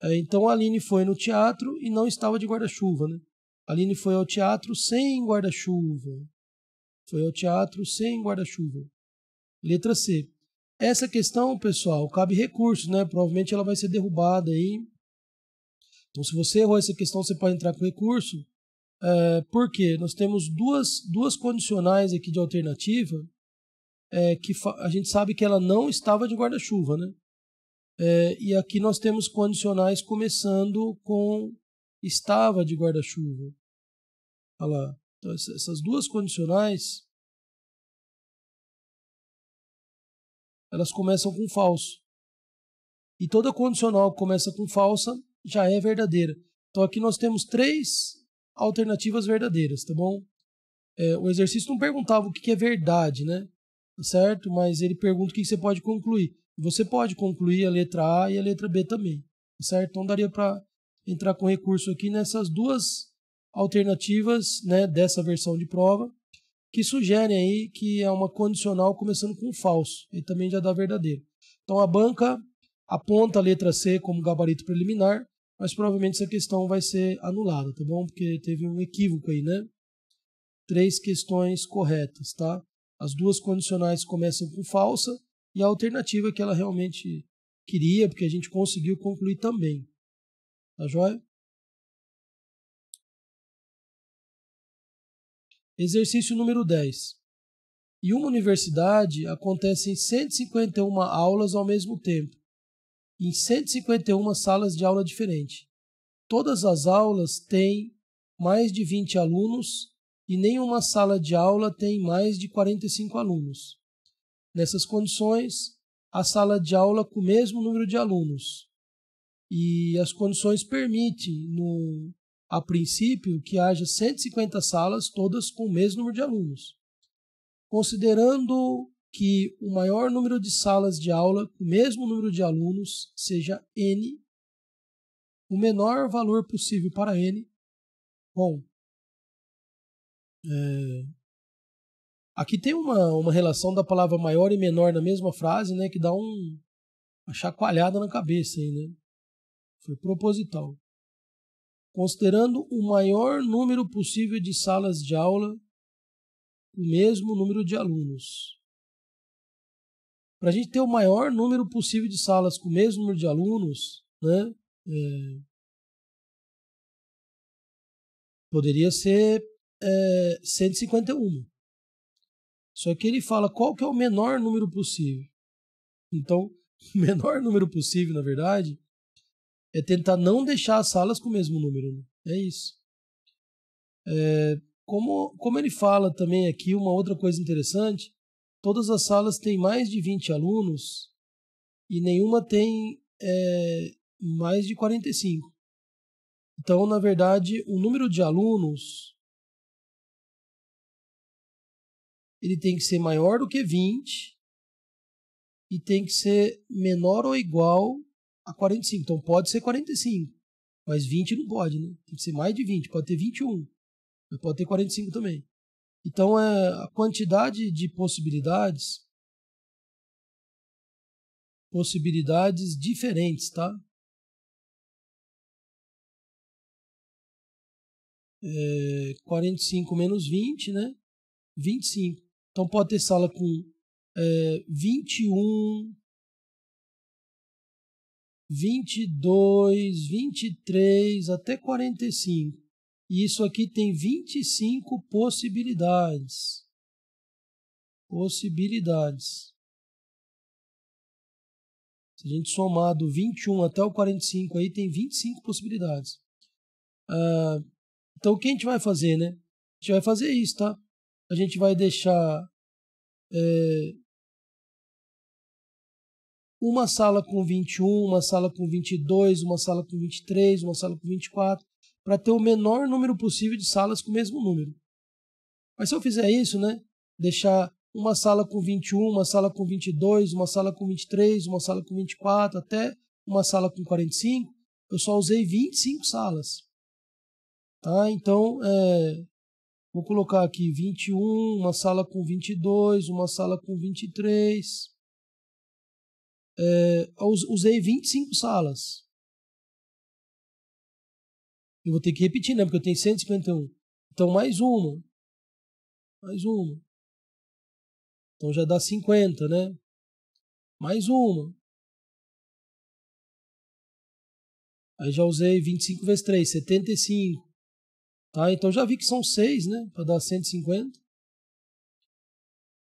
É, então a Aline foi no teatro e não estava de guarda-chuva, né? A Aline foi ao teatro sem guarda-chuva. Foi ao teatro sem guarda-chuva. Letra C. Essa questão, pessoal, cabe recurso, né? Provavelmente ela vai ser derrubada aí. Então, se você errou essa questão, você pode entrar com recurso. É, por quê? Nós temos duas, duas condicionais aqui de alternativa é, que a gente sabe que ela não estava de guarda-chuva, né? É, e aqui nós temos condicionais começando com estava de guarda-chuva. Olha lá. Então, essas duas condicionais elas começam com falso. E toda condicional que começa com falsa já é verdadeira. Então aqui nós temos três alternativas verdadeiras, tá bom? É, o exercício não perguntava o que é verdade, né? Tá certo? Mas ele pergunta o que você pode concluir. Você pode concluir a letra A e a letra B também, tá certo? Então daria para entrar com recurso aqui nessas duas alternativas, né, dessa versão de prova, que sugerem aí que é uma condicional começando com falso. e também já dá verdadeiro. Então a banca aponta a letra C como gabarito preliminar mas provavelmente essa questão vai ser anulada, tá bom? Porque teve um equívoco aí, né? Três questões corretas, tá? As duas condicionais começam com falsa e a alternativa que ela realmente queria, porque a gente conseguiu concluir também. Tá joia? Exercício número 10. Em uma universidade acontecem 151 aulas ao mesmo tempo, em 151 salas de aula diferentes. Todas as aulas têm mais de 20 alunos e nenhuma sala de aula tem mais de 45 alunos. Nessas condições, a sala de aula com o mesmo número de alunos. E as condições permitem, no, a princípio, que haja 150 salas, todas com o mesmo número de alunos. Considerando que o maior número de salas de aula, o mesmo número de alunos, seja n, o menor valor possível para n. Bom, é, aqui tem uma, uma relação da palavra maior e menor na mesma frase, né, que dá um, uma chacoalhada na cabeça aí, né? Foi proposital. Considerando o maior número possível de salas de aula, o mesmo número de alunos para a gente ter o maior número possível de salas com o mesmo número de alunos, né, é, poderia ser é, 151. Só que ele fala qual que é o menor número possível. Então, o menor número possível, na verdade, é tentar não deixar as salas com o mesmo número. Né? É isso. É, como, como ele fala também aqui, uma outra coisa interessante todas as salas têm mais de 20 alunos e nenhuma tem é, mais de 45. Então, na verdade, o número de alunos ele tem que ser maior do que 20 e tem que ser menor ou igual a 45. Então pode ser 45, mas 20 não pode, né? Tem que ser mais de 20, pode ter 21, mas pode ter 45 também. Então, é, a quantidade de possibilidades, possibilidades diferentes, tá? É, 45 menos 20, né? 25. Então, pode ter sala com é, 21, 22, 23 até 45. E isso aqui tem 25 possibilidades. Possibilidades. Se a gente somar do 21 até o 45 aí, tem 25 possibilidades. Ah, então, o que a gente vai fazer, né? A gente vai fazer isso, tá? A gente vai deixar é, uma sala com 21, uma sala com 22, uma sala com 23, uma sala com 24 para ter o menor número possível de salas com o mesmo número. Mas se eu fizer isso, né, deixar uma sala com 21, uma sala com 22, uma sala com 23, uma sala com 24, até uma sala com 45, eu só usei 25 salas. Tá? Então, é, vou colocar aqui 21, uma sala com 22, uma sala com 23. É, usei 25 salas. Eu vou ter que repetir, né? Porque eu tenho 151. Então, mais uma. Mais uma. Então já dá 50, né? Mais uma. Aí já usei 25 vezes 3, 75. Tá? Então já vi que são 6, né? Para dar 150.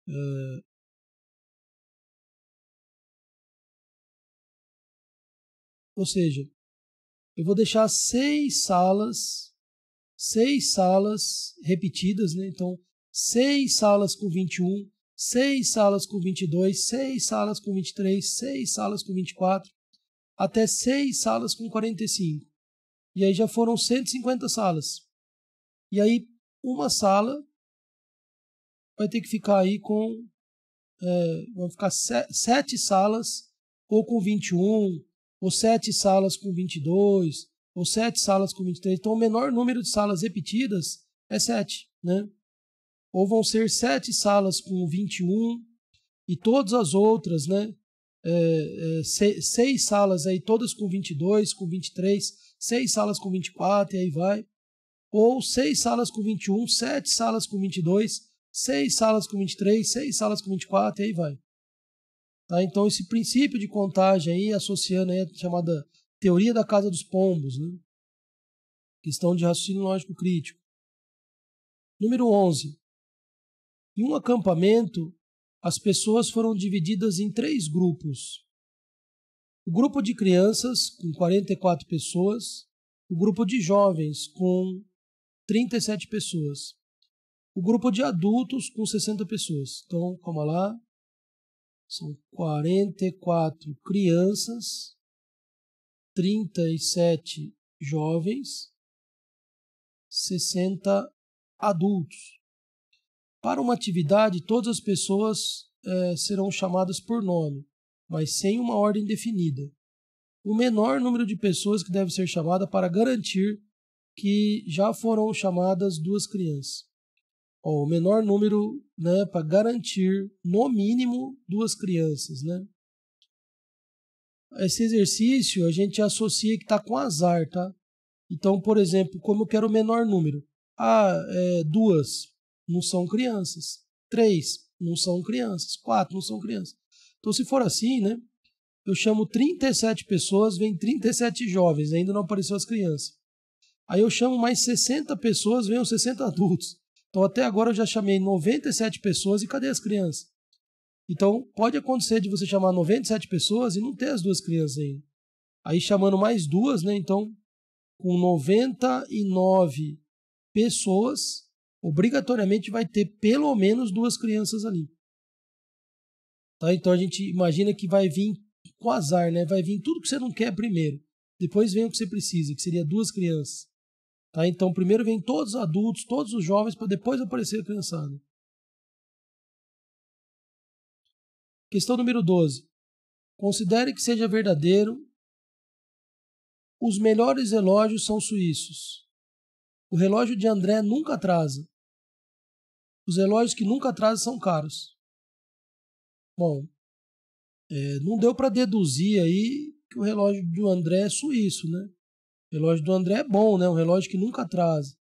É... Ou seja, eu vou deixar seis salas, seis salas repetidas, né? Então, seis salas com 21, seis salas com 22, seis salas com 23, seis salas com 24, até seis salas com 45. E aí já foram 150 salas. E aí, uma sala vai ter que ficar aí com. É, eh, vão ficar sete salas, ou com 21, ou sete salas com 22, ou sete salas com 23. Então, o menor número de salas repetidas é sete, né? Ou vão ser sete salas com 21 e todas as outras, né? É, é, seis, seis salas aí, todas com 22, com 23, seis salas com 24 e aí vai. Ou seis salas com 21, sete salas com 22, seis salas com 23, seis salas com 24 e aí vai. Tá? Então, esse princípio de contagem aí, associando aí a chamada teoria da casa dos pombos, né? questão de raciocínio lógico crítico. Número 11. Em um acampamento, as pessoas foram divididas em três grupos. O grupo de crianças, com 44 pessoas, o grupo de jovens, com 37 pessoas, o grupo de adultos, com 60 pessoas. Então, calma lá. São 44 crianças, 37 jovens, 60 adultos. Para uma atividade, todas as pessoas é, serão chamadas por nome, mas sem uma ordem definida. O menor número de pessoas que deve ser chamada para garantir que já foram chamadas duas crianças o menor número né, para garantir, no mínimo, duas crianças. Né? Esse exercício a gente associa que está com azar, tá? Então, por exemplo, como eu quero o menor número? Ah, é, duas não são crianças. Três não são crianças. Quatro não são crianças. Então, se for assim, né? Eu chamo 37 pessoas, vem 37 jovens, ainda não apareceu as crianças. Aí eu chamo mais 60 pessoas, venham 60 adultos. Então, até agora eu já chamei 97 pessoas e cadê as crianças? Então, pode acontecer de você chamar 97 pessoas e não ter as duas crianças ainda. Aí, chamando mais duas, né? Então, com 99 pessoas, obrigatoriamente vai ter pelo menos duas crianças ali. Tá? Então, a gente imagina que vai vir com azar, né? Vai vir tudo que você não quer primeiro. Depois vem o que você precisa, que seria duas crianças. Tá? Então, primeiro vem todos os adultos, todos os jovens, para depois aparecer a criançada. Questão número 12. Considere que seja verdadeiro. Os melhores relógios são suíços. O relógio de André nunca atrasa. Os relógios que nunca atrasam são caros. Bom, é, não deu para deduzir aí que o relógio do André é suíço, né? O relógio do André é bom, né? Um relógio que nunca atrasa.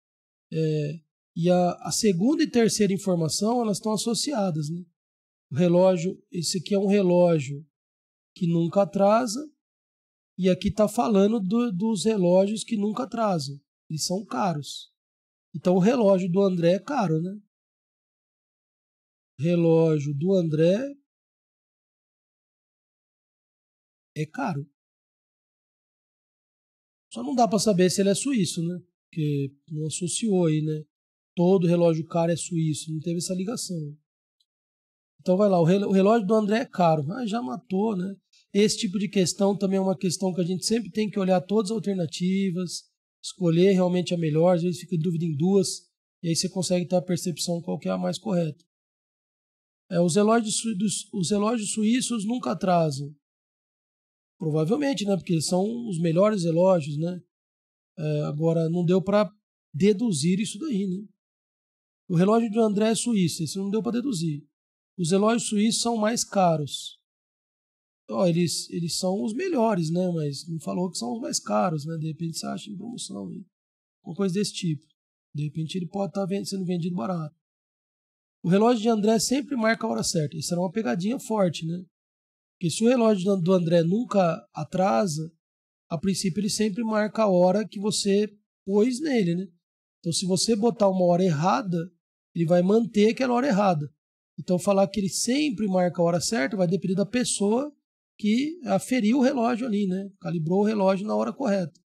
É, e a, a, segunda e terceira informação, elas estão associadas, né? O relógio, esse aqui é um relógio que nunca atrasa. E aqui está falando do, dos relógios que nunca atrasam. Eles são caros. Então o relógio do André é caro, né? Relógio do André é caro. Só não dá para saber se ele é suíço, né? Porque não associou aí, né? Todo relógio caro é suíço, não teve essa ligação. Então vai lá, o relógio do André é caro. mas ah, já matou, né? Esse tipo de questão também é uma questão que a gente sempre tem que olhar todas as alternativas, escolher realmente a melhor, às vezes fica em dúvida em duas, e aí você consegue ter a percepção qual que é a mais correta. É, os, relógios, os relógios suíços nunca atrasam. Provavelmente, né? Porque são os melhores relógios né? É, agora, não deu para deduzir isso daí, né? O relógio de André é suíço, isso não deu para deduzir. Os relógios suíços são mais caros. Oh, eles, eles são os melhores, né? Mas não falou que são os mais caros, né? De repente você acha em promoção, né? uma coisa desse tipo. De repente ele pode tá estar sendo vendido barato. O relógio de André sempre marca a hora certa. Isso era uma pegadinha forte, né? Porque se o relógio do André nunca atrasa, a princípio ele sempre marca a hora que você pôs nele, né? Então se você botar uma hora errada, ele vai manter aquela hora errada. Então falar que ele sempre marca a hora certa vai depender da pessoa que aferiu o relógio ali, né? Calibrou o relógio na hora correta.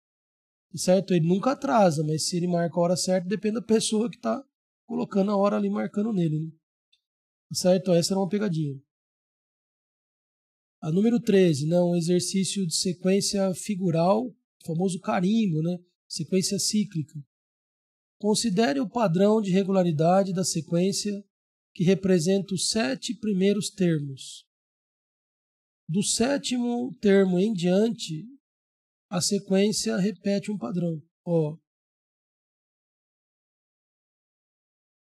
Certo? Ele nunca atrasa, mas se ele marca a hora certa, depende da pessoa que está colocando a hora ali, marcando nele. Né? Certo? Essa era uma pegadinha. A número 13, né, um exercício de sequência figural, famoso carimbo, né, sequência cíclica. Considere o padrão de regularidade da sequência que representa os sete primeiros termos. Do sétimo termo em diante, a sequência repete um padrão. Ó.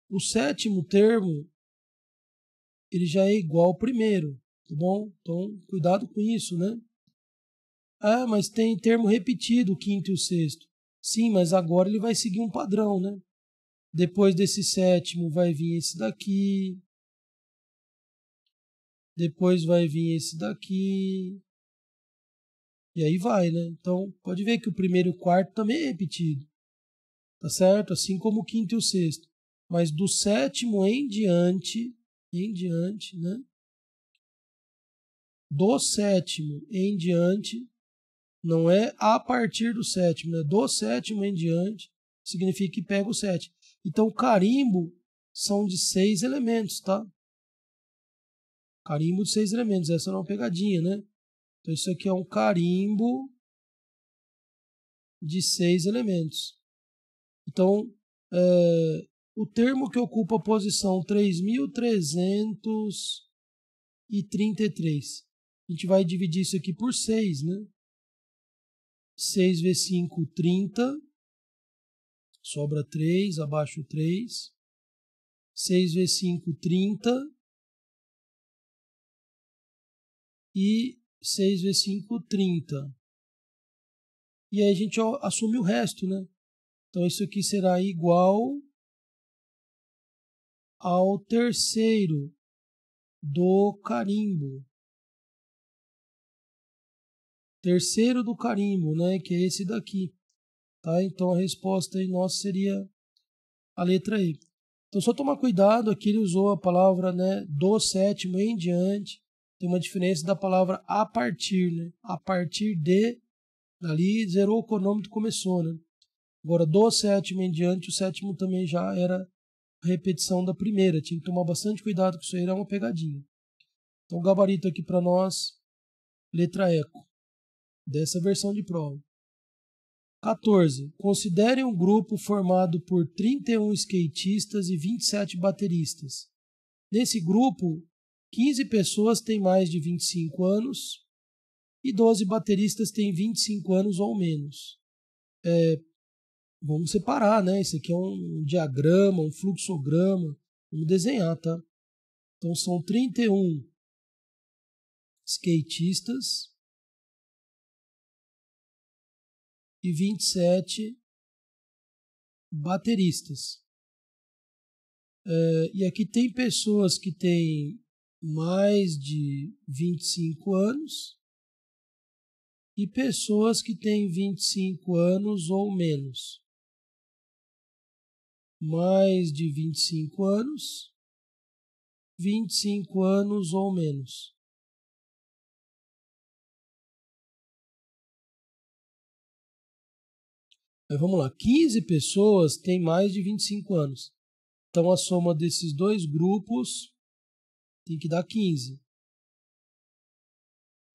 O sétimo termo ele já é igual ao primeiro tá bom? Então, cuidado com isso, né? Ah, mas tem termo repetido, o quinto e o sexto. Sim, mas agora ele vai seguir um padrão, né? Depois desse sétimo vai vir esse daqui. Depois vai vir esse daqui. E aí vai, né? Então, pode ver que o primeiro e o quarto também é repetido. Tá certo? Assim como o quinto e o sexto. Mas do sétimo em diante, em diante, né? do sétimo em diante, não é a partir do sétimo, é do sétimo em diante, significa que pega o sete. Então, carimbo são de seis elementos, tá? Carimbo de seis elementos, essa não é uma pegadinha, né? Então, isso aqui é um carimbo de seis elementos. Então, é, o termo que ocupa a posição 3.333 a gente vai dividir isso aqui por 6, né? 6 vezes 5, 30. Sobra 3, abaixo 3. 6 vezes 5, 30. E 6 vezes 5, 30. E aí a gente assume o resto, né? Então isso aqui será igual ao terceiro do carimbo terceiro do carimbo, né, que é esse daqui. Tá? Então a resposta nossa seria a letra E. Então só tomar cuidado, aqui ele usou a palavra né, do sétimo em diante. Tem uma diferença da palavra a partir, né? A partir de, dali zerou o cronômetro começou, né? Agora do sétimo em diante, o sétimo também já era a repetição da primeira. Tinha que tomar bastante cuidado que isso aí era uma pegadinha. Então gabarito aqui para nós, letra eco dessa versão de prova. 14. Considere um grupo formado por 31 skatistas e 27 bateristas. Nesse grupo, 15 pessoas têm mais de 25 anos e 12 bateristas têm 25 anos ou menos. É, vamos separar, né? Isso aqui é um diagrama, um fluxograma. Vamos desenhar, tá? Então são 31 skatistas e 27 bateristas. É, e aqui tem pessoas que têm mais de 25 anos e pessoas que têm 25 anos ou menos. Mais de 25 anos, 25 anos ou menos. vamos lá, 15 pessoas têm mais de 25 anos. Então a soma desses dois grupos tem que dar 15.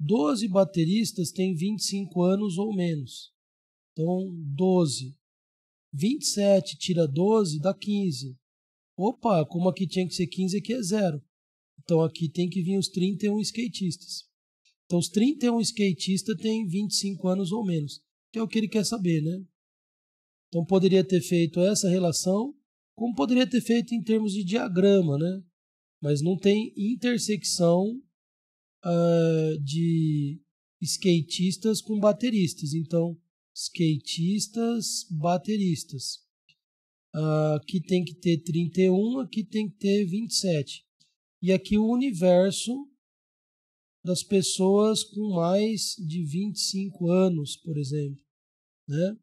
12 bateristas têm 25 anos ou menos. Então 12. 27 tira 12 dá 15. Opa, como aqui tinha que ser 15, aqui é zero. Então aqui tem que vir os 31 skatistas. Então os 31 skatistas têm 25 anos ou menos, que é o que ele quer saber, né? Então poderia ter feito essa relação, como poderia ter feito em termos de diagrama, né? Mas não tem intersecção uh, de skatistas com bateristas. Então, skatistas, bateristas. Uh, aqui tem que ter 31, aqui tem que ter 27. E aqui o universo das pessoas com mais de 25 anos, por exemplo. Né?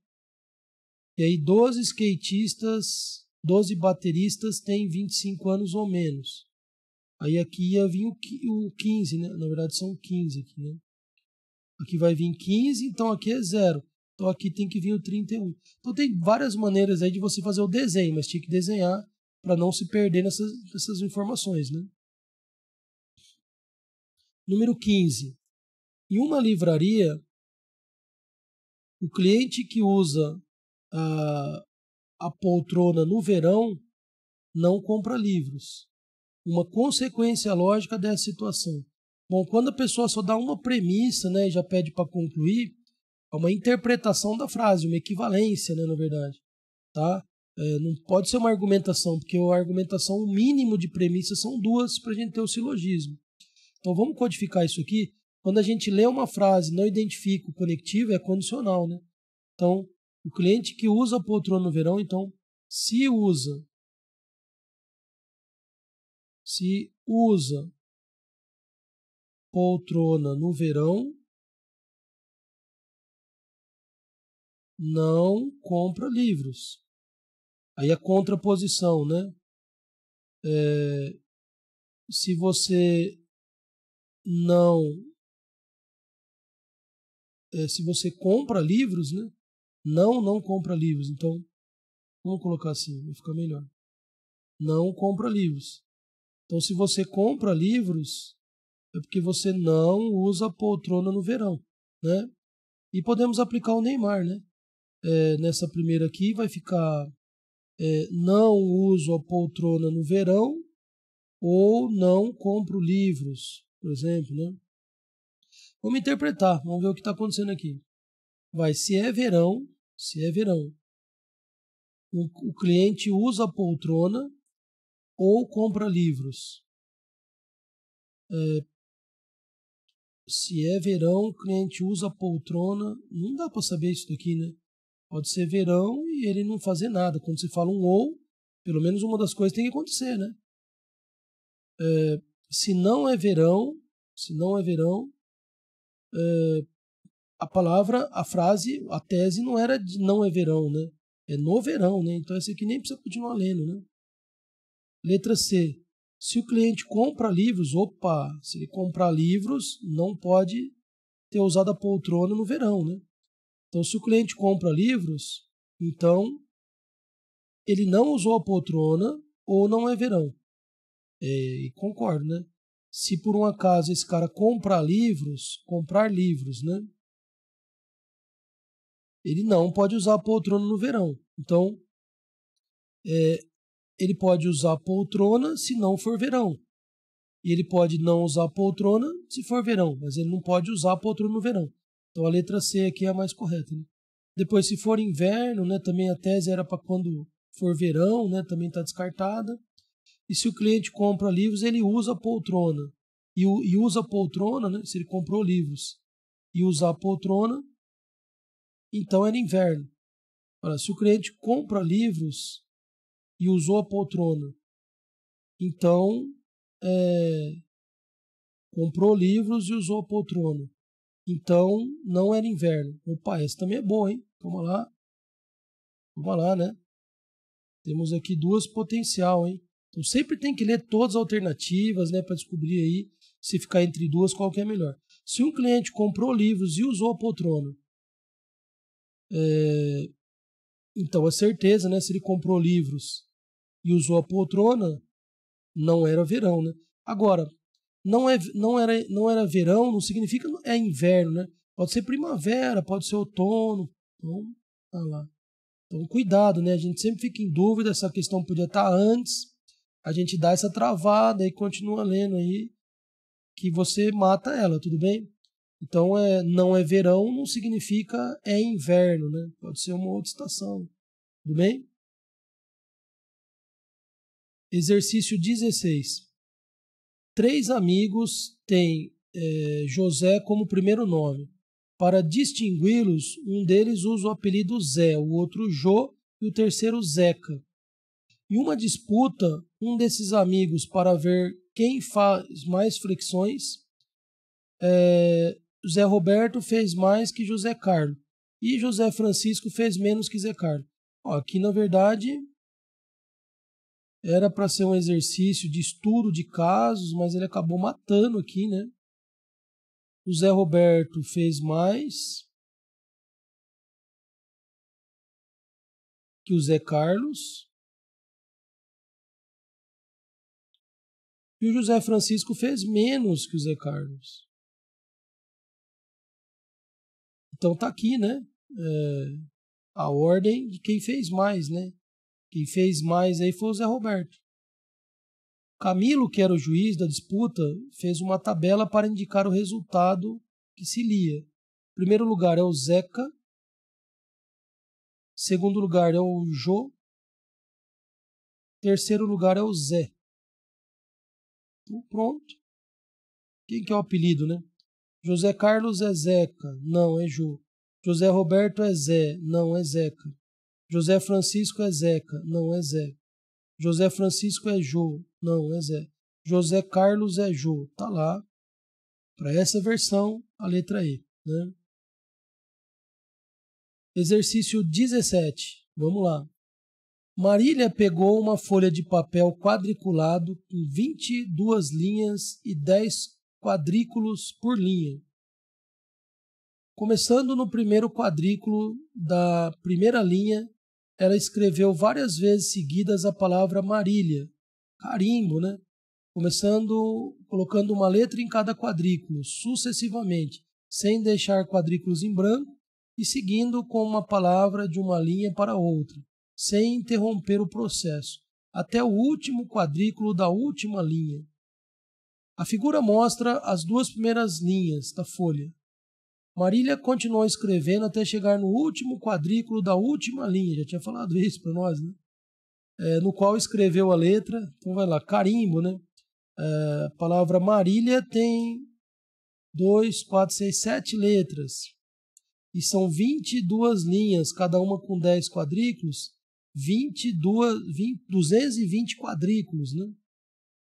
E aí 12 skatistas, 12 bateristas têm 25 anos ou menos. Aí aqui ia vir o 15, né? Na verdade são 15 aqui, né? Aqui vai vir 15, então aqui é zero. Então aqui tem que vir o 31. Então tem várias maneiras aí de você fazer o desenho, mas tinha que desenhar para não se perder nessas, nessas informações, né? Número 15. Em uma livraria, o cliente que usa a, a poltrona no verão, não compra livros. Uma consequência lógica dessa situação. Bom, quando a pessoa só dá uma premissa né, e já pede para concluir, é uma interpretação da frase, uma equivalência, né, na verdade. Tá? É, não pode ser uma argumentação, porque a argumentação, o mínimo de premissas são duas para a gente ter o silogismo. Então vamos codificar isso aqui. Quando a gente lê uma frase não identifica o conectivo, é condicional. Né? Então, o cliente que usa a poltrona no verão, então, se usa. Se usa poltrona no verão, não compra livros. Aí a contraposição, né? É, se você não. É, se você compra livros, né? Não, não compra livros. Então, vamos colocar assim, vai ficar melhor. Não compra livros. Então, se você compra livros, é porque você não usa a poltrona no verão, né? E podemos aplicar o Neymar, né? É, nessa primeira aqui vai ficar é, não uso a poltrona no verão ou não compro livros, por exemplo, né? Vamos interpretar, vamos ver o que está acontecendo aqui. Vai, se é verão, se é verão, o, o cliente usa a poltrona ou compra livros. É, se é verão, o cliente usa a poltrona. Não dá para saber isso daqui, né? Pode ser verão e ele não fazer nada. Quando se fala um ou, pelo menos uma das coisas tem que acontecer, né? É, se não é verão, se não é verão, é, a palavra, a frase, a tese não era de não é verão, né? É no verão, né? Então essa aqui nem precisa continuar lendo, né? Letra C. Se o cliente compra livros, opa, se ele comprar livros, não pode ter usado a poltrona no verão, né? Então, se o cliente compra livros, então ele não usou a poltrona ou não é verão. É, e concordo, né? Se por um acaso esse cara comprar livros, comprar livros, né? ele não pode usar a poltrona no verão. Então, é, ele pode usar a poltrona se não for verão. E ele pode não usar a poltrona se for verão, mas ele não pode usar a poltrona no verão. Então a letra C aqui é a mais correta. Né? Depois, se for inverno, né, também a tese era para quando for verão, né, também está descartada. E se o cliente compra livros, ele usa a poltrona. E, e usa a poltrona, né, se ele comprou livros e usar a poltrona, então era inverno. Ora, se o cliente compra livros e usou a poltrona, então é, comprou livros e usou a poltrona. Então não era inverno. Opa, essa também é boa, hein? Vamos lá. Vamos lá, né? Temos aqui duas potencial, hein? Então sempre tem que ler todas as alternativas, né, para descobrir aí se ficar entre duas qual que é melhor. Se um cliente comprou livros e usou a poltrona é, então, a é certeza, né? Se ele comprou livros e usou a poltrona, não era verão, né? Agora, não, é, não, era, não era verão, não significa é inverno, né? Pode ser primavera, pode ser outono. Então, tá lá. Então, cuidado, né? A gente sempre fica em dúvida, essa questão podia estar tá antes. A gente dá essa travada e continua lendo aí, que você mata ela, tudo bem? Então, é, não é verão não significa é inverno, né? Pode ser uma outra estação. Tudo bem? Exercício 16. Três amigos têm é, José como primeiro nome. Para distingui-los, um deles usa o apelido Zé, o outro Jô e o terceiro Zeca. Em uma disputa, um desses amigos, para ver quem faz mais flexões, é, José Roberto fez mais que José Carlos e José Francisco fez menos que Zé Carlos. Ó, aqui, na verdade, era para ser um exercício de estudo de casos, mas ele acabou matando aqui, né? O Zé Roberto fez mais que o Zé Carlos. E o José Francisco fez menos que o Zé Carlos. Então tá aqui, né? É, a ordem de quem fez mais, né? Quem fez mais aí foi o Zé Roberto. Camilo, que era o juiz da disputa, fez uma tabela para indicar o resultado que se lia. Primeiro lugar é o Zeca. Segundo lugar é o Jô. Terceiro lugar é o Zé. Então, pronto. Quem que é o apelido, né? José Carlos é Zeca, não é Jô. José Roberto é Zé, não é Zeca. José Francisco é Zeca, não é Zé. José Francisco é Jô, não é Zé. José Carlos é Jô, tá lá. Para essa versão, a letra E, né? Exercício 17. Vamos lá. Marília pegou uma folha de papel quadriculado com 22 linhas e 10 quadrículos por linha. Começando no primeiro quadrículo da primeira linha, ela escreveu várias vezes seguidas a palavra Marília, carimbo, né? Começando colocando uma letra em cada quadrículo, sucessivamente, sem deixar quadrículos em branco e seguindo com uma palavra de uma linha para outra, sem interromper o processo, até o último quadrículo da última linha. A figura mostra as duas primeiras linhas da folha. Marília continuou escrevendo até chegar no último quadrículo da última linha, já tinha falado isso para nós, né? É, no qual escreveu a letra, então vai lá, carimbo, né? É, a palavra Marília tem 2, 4, 6, 7 letras. E são 22 linhas, cada uma com 10 quadrículos, 22, 20, 220 quadrículos, né?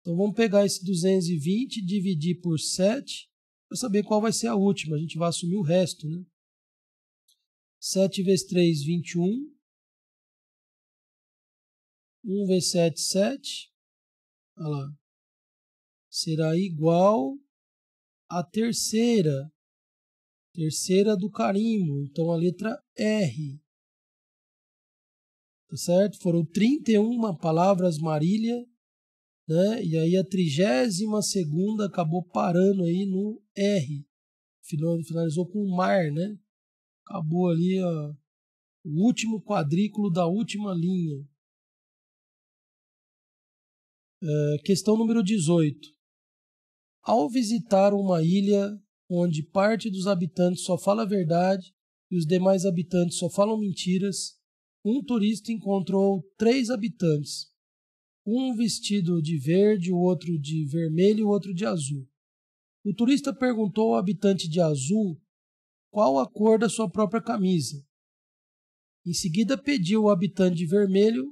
Então vamos pegar esse 220, dividir por 7, para saber qual vai ser a última. A gente vai assumir o resto. Né? 7 vezes 3, 21. 1 vezes 7, 7. Olha lá. Será igual à terceira. Terceira do carimbo. Então a letra R. Tá certo? Foram 31 palavras Marília né? E aí a 32 segunda acabou parando aí no R. Finalizou com o mar, né? Acabou ali ó, o último quadrículo da última linha. É, questão número 18. Ao visitar uma ilha onde parte dos habitantes só fala a verdade e os demais habitantes só falam mentiras, um turista encontrou três habitantes, um vestido de verde, o outro de vermelho e o outro de azul. O turista perguntou ao habitante de azul qual a cor da sua própria camisa. Em seguida, pediu ao habitante de vermelho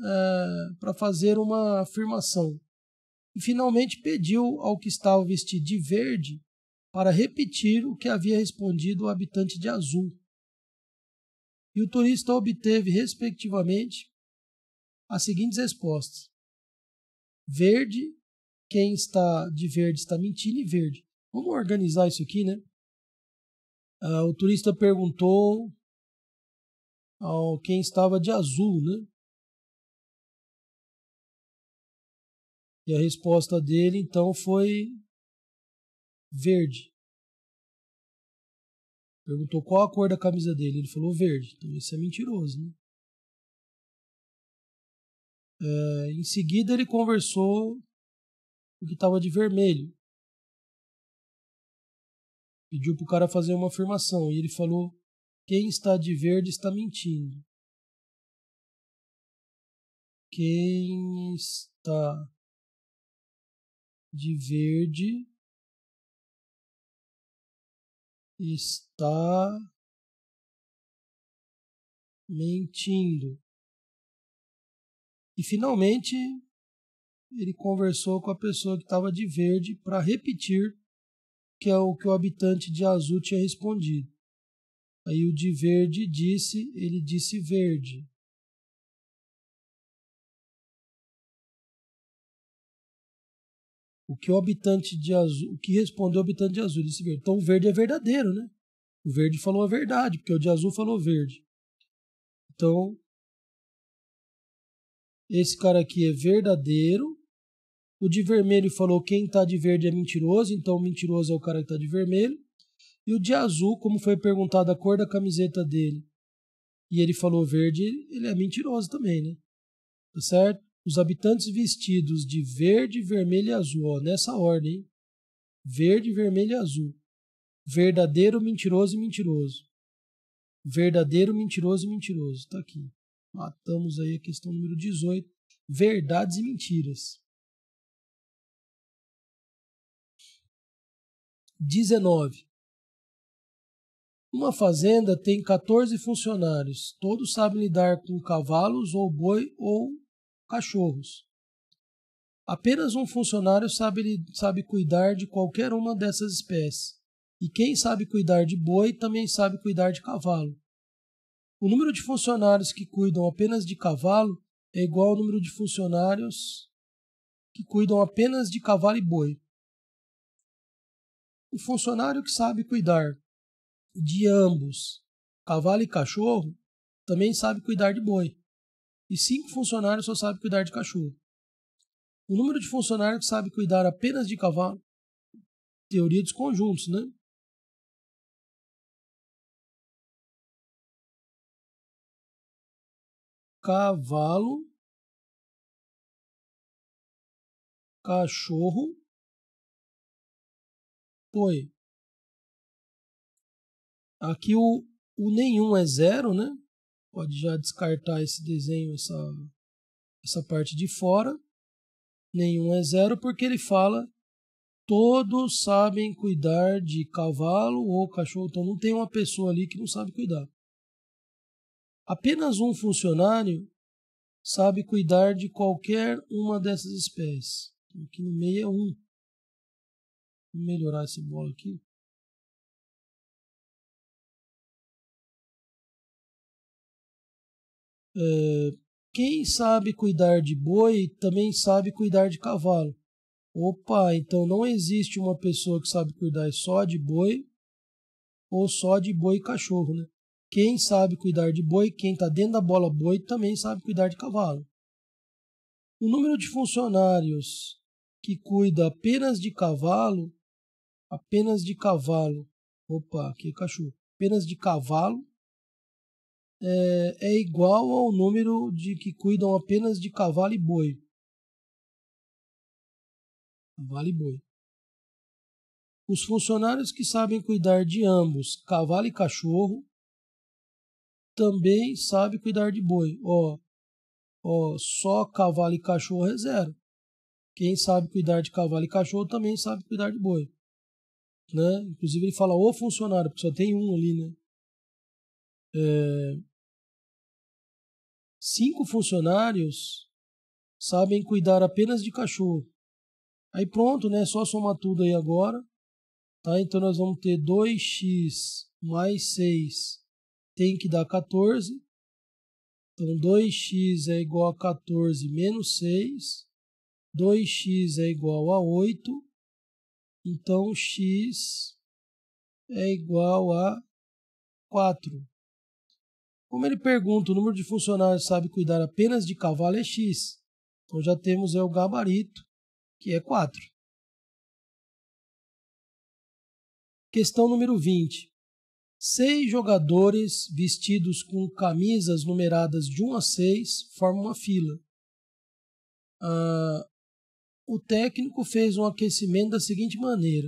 eh, para fazer uma afirmação. E finalmente pediu ao que estava vestido de verde para repetir o que havia respondido o habitante de azul. E o turista obteve, respectivamente, as seguintes respostas: verde, quem está de verde está mentindo, e verde. Vamos organizar isso aqui, né? Ah, o turista perguntou ao quem estava de azul, né? E a resposta dele então foi verde. Perguntou qual a cor da camisa dele. Ele falou verde. Então isso é mentiroso, né? É, em seguida, ele conversou o que estava de vermelho. Pediu para o cara fazer uma afirmação e ele falou: Quem está de verde está mentindo. Quem está de verde está mentindo. E finalmente ele conversou com a pessoa que estava de verde para repetir que é o que o habitante de azul tinha respondido. Aí o de verde disse, ele disse verde. O que o habitante de azul, o que respondeu o habitante de azul disse verde. Então o verde é verdadeiro, né? O verde falou a verdade, porque o de azul falou verde. Então esse cara aqui é verdadeiro. O de vermelho falou quem está de verde é mentiroso, então o mentiroso é o cara que está de vermelho. E o de azul, como foi perguntado a cor da camiseta dele, e ele falou verde, ele é mentiroso também, né? Tá certo? Os habitantes vestidos de verde, vermelho e azul, ó, nessa ordem, hein? Verde, vermelho e azul. Verdadeiro, mentiroso e mentiroso. Verdadeiro, mentiroso e mentiroso. Tá aqui. Matamos aí a questão número 18, verdades e mentiras. 19. Uma fazenda tem 14 funcionários. Todos sabem lidar com cavalos ou boi ou cachorros. Apenas um funcionário sabe, sabe cuidar de qualquer uma dessas espécies. E quem sabe cuidar de boi também sabe cuidar de cavalo. O número de funcionários que cuidam apenas de cavalo é igual ao número de funcionários que cuidam apenas de cavalo e boi. O funcionário que sabe cuidar de ambos, cavalo e cachorro, também sabe cuidar de boi. E cinco funcionários só sabem cuidar de cachorro. O número de funcionários que sabe cuidar apenas de cavalo, teoria dos conjuntos, né? cavalo, cachorro, boi. Aqui o, o nenhum é zero, né? Pode já descartar esse desenho, essa, essa parte de fora. Nenhum é zero porque ele fala todos sabem cuidar de cavalo ou cachorro. Então não tem uma pessoa ali que não sabe cuidar. Apenas um funcionário sabe cuidar de qualquer uma dessas espécies. Então, aqui no meio é um. Vou melhorar esse bolo aqui. É, quem sabe cuidar de boi também sabe cuidar de cavalo. Opa, então não existe uma pessoa que sabe cuidar só de boi ou só de boi e cachorro, né? Quem sabe cuidar de boi, quem está dentro da bola boi, também sabe cuidar de cavalo. O número de funcionários que cuida apenas de cavalo, apenas de cavalo, opa, que é cachorro, apenas de cavalo, é, é igual ao número de que cuidam apenas de cavalo e boi. Cavalo e boi. Os funcionários que sabem cuidar de ambos, cavalo e cachorro, também sabe cuidar de boi. Ó, ó, só cavalo e cachorro é zero. Quem sabe cuidar de cavalo e cachorro também sabe cuidar de boi. Né? Inclusive ele fala o funcionário, porque só tem um ali, né? É... Cinco funcionários sabem cuidar apenas de cachorro. Aí pronto, né? Só somar tudo aí agora. Tá? Então nós vamos ter 2x mais 6 tem que dar 14. Então, 2x é igual a 14 menos 6. 2x é igual a 8. Então, x é igual a 4. Como ele pergunta, o número de funcionários sabe cuidar apenas de cavalo é x. Então, já temos é, o gabarito, que é 4. Questão número 20. Seis jogadores vestidos com camisas numeradas de 1 a 6 formam uma fila. Ah, o técnico fez um aquecimento da seguinte maneira: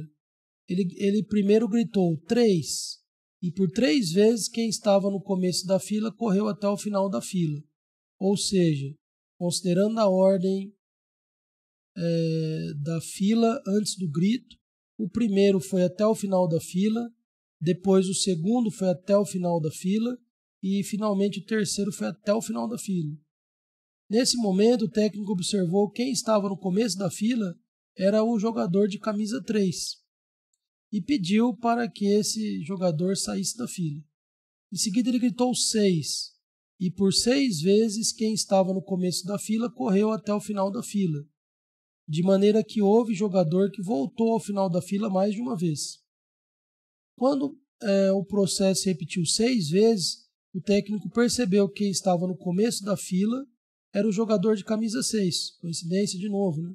ele, ele primeiro gritou três, e por três vezes quem estava no começo da fila correu até o final da fila. Ou seja, considerando a ordem é, da fila antes do grito, o primeiro foi até o final da fila, depois o segundo foi até o final da fila e finalmente o terceiro foi até o final da fila. Nesse momento, o técnico observou quem estava no começo da fila era o jogador de camisa 3 e pediu para que esse jogador saísse da fila. Em seguida, ele gritou 6 e por seis vezes quem estava no começo da fila correu até o final da fila, de maneira que houve jogador que voltou ao final da fila mais de uma vez. Quando é, o processo se repetiu seis vezes, o técnico percebeu que estava no começo da fila era o jogador de camisa 6, coincidência de novo, né?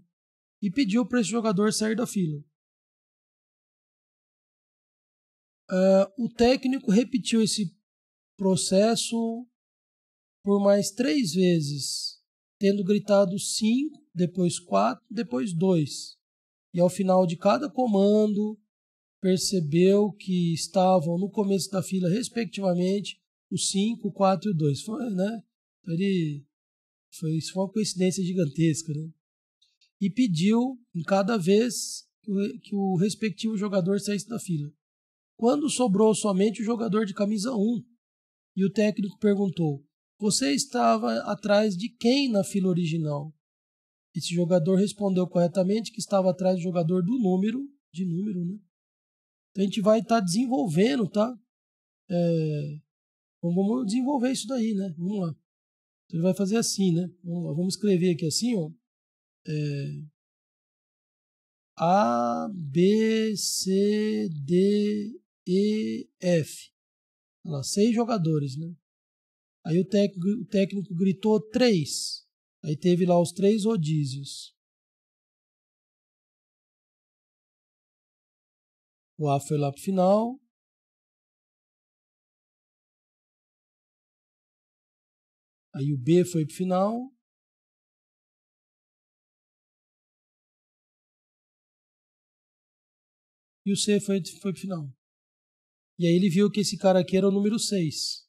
E pediu para esse jogador sair da fila. Eh, o técnico repetiu esse processo por mais três vezes, tendo gritado 5, depois 4, depois 2. E ao final de cada comando, percebeu que estavam no começo da fila, respectivamente, o 5, 4 e o 2. Foi, né? Então ele, foi, isso foi uma coincidência gigantesca. Né? E pediu, em cada vez, que o respectivo jogador saísse da fila. Quando sobrou somente o jogador de camisa 1, e o técnico perguntou: Você estava atrás de quem na fila original? Esse jogador respondeu corretamente que estava atrás do jogador do número, de número, né? Então a gente vai estar tá desenvolvendo, tá? É... vamos desenvolver isso daí, né? Vamos lá. Então ele vai fazer assim, né? Vamos, lá. vamos escrever aqui assim, ó. É... A, B, C, D, E, F. Olha lá, seis jogadores, né? Aí o técnico, o técnico gritou três. Aí teve lá os três rodízios. O A foi lá pro final. Aí o B foi pro final. E o C foi, foi pro final. E aí ele viu que esse cara aqui era o número 6.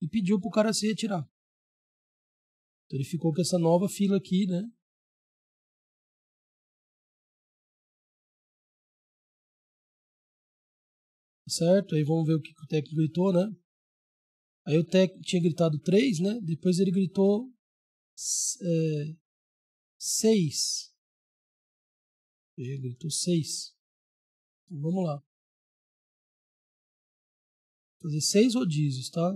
E pediu pro cara se retirar. Então ele ficou com essa nova fila aqui, né? certo? Aí vamos ver o que, o técnico gritou, né? Aí o técnico tinha gritado 3, né? Depois ele gritou 6. É, ele gritou 6. Então vamos lá. Vou fazer 6 rodízios, tá?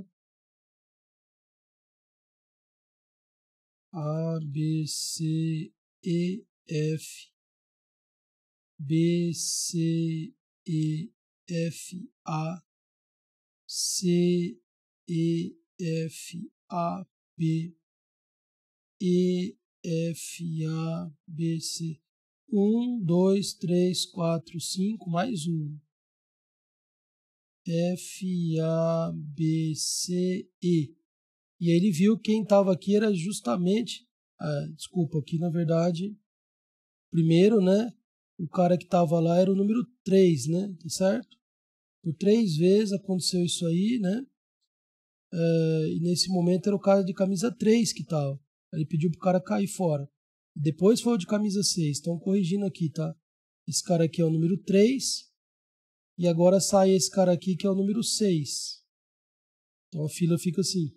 A, B, C, E, F, B, C, E, F A C E F A B E F A B C um dois três quatro cinco mais um F A B C E e aí ele viu quem estava aqui era justamente ah, desculpa aqui na verdade primeiro né o cara que estava lá era o número 3, né? Tá certo? Por três vezes aconteceu isso aí, né? É, e nesse momento era o cara de camisa 3 que tava. Ele pediu pro cara cair fora. Depois foi o de camisa 6. Estão corrigindo aqui, tá? Esse cara aqui é o número 3. E agora sai esse cara aqui que é o número 6. Então a fila fica assim.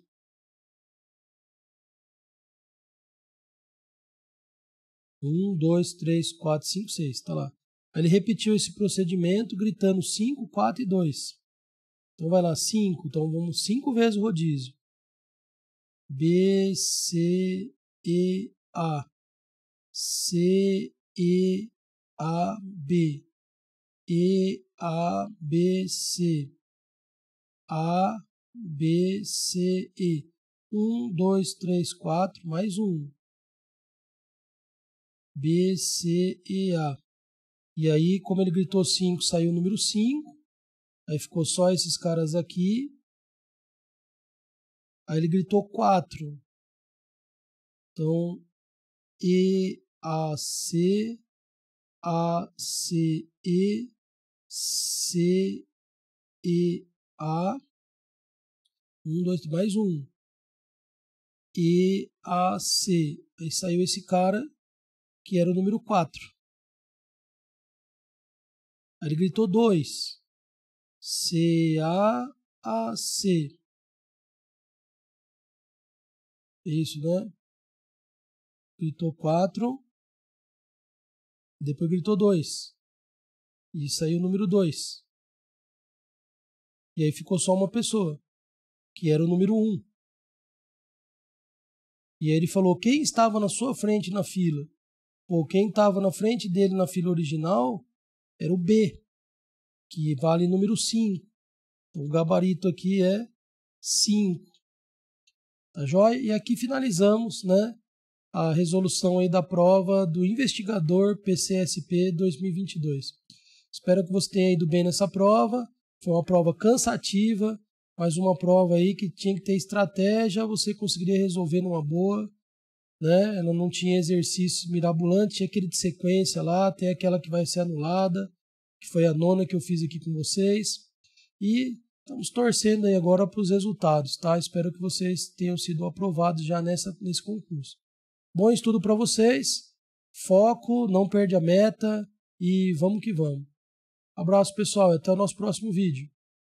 Um, dois, três, quatro, cinco, seis. Tá lá. Ele repetiu esse procedimento gritando 5, 4 e 2. Então vai lá 5, então vamos 5 vezes o rodízio. B, C, E, A. C, E, A, B. E, A, B, C. A, B, C, E. 1, 2, 3, 4, mais 1. B, C, E, A. E aí, como ele gritou 5, saiu o número 5. Aí ficou só esses caras aqui. Aí ele gritou 4. Então, E, A, C, A, C, E, C, E, A. 1, 2, mais 1. E, A, C. Aí saiu esse cara, que era o número 4. Aí ele gritou dois. C-A-A-C. É isso, né? Gritou quatro. Depois gritou dois. E saiu o número dois. E aí ficou só uma pessoa, que era o número um. E aí ele falou: quem estava na sua frente na fila? Ou quem estava na frente dele na fila original era o B, que vale número 5. Então, o gabarito aqui é 5. Tá joia? E aqui finalizamos né, a resolução aí da prova do investigador PCSP 2022. Espero que você tenha ido bem nessa prova. Foi uma prova cansativa, mas uma prova aí que tinha que ter estratégia, você conseguiria resolver numa boa né? Ela não tinha exercícios mirabolantes, tinha aquele de sequência lá, tem aquela que vai ser anulada, que foi a nona que eu fiz aqui com vocês. E estamos torcendo aí agora para os resultados, tá? Espero que vocês tenham sido aprovados já nessa, nesse concurso. Bom estudo para vocês, foco, não perde a meta e vamos que vamos. Abraço pessoal, até o nosso próximo vídeo.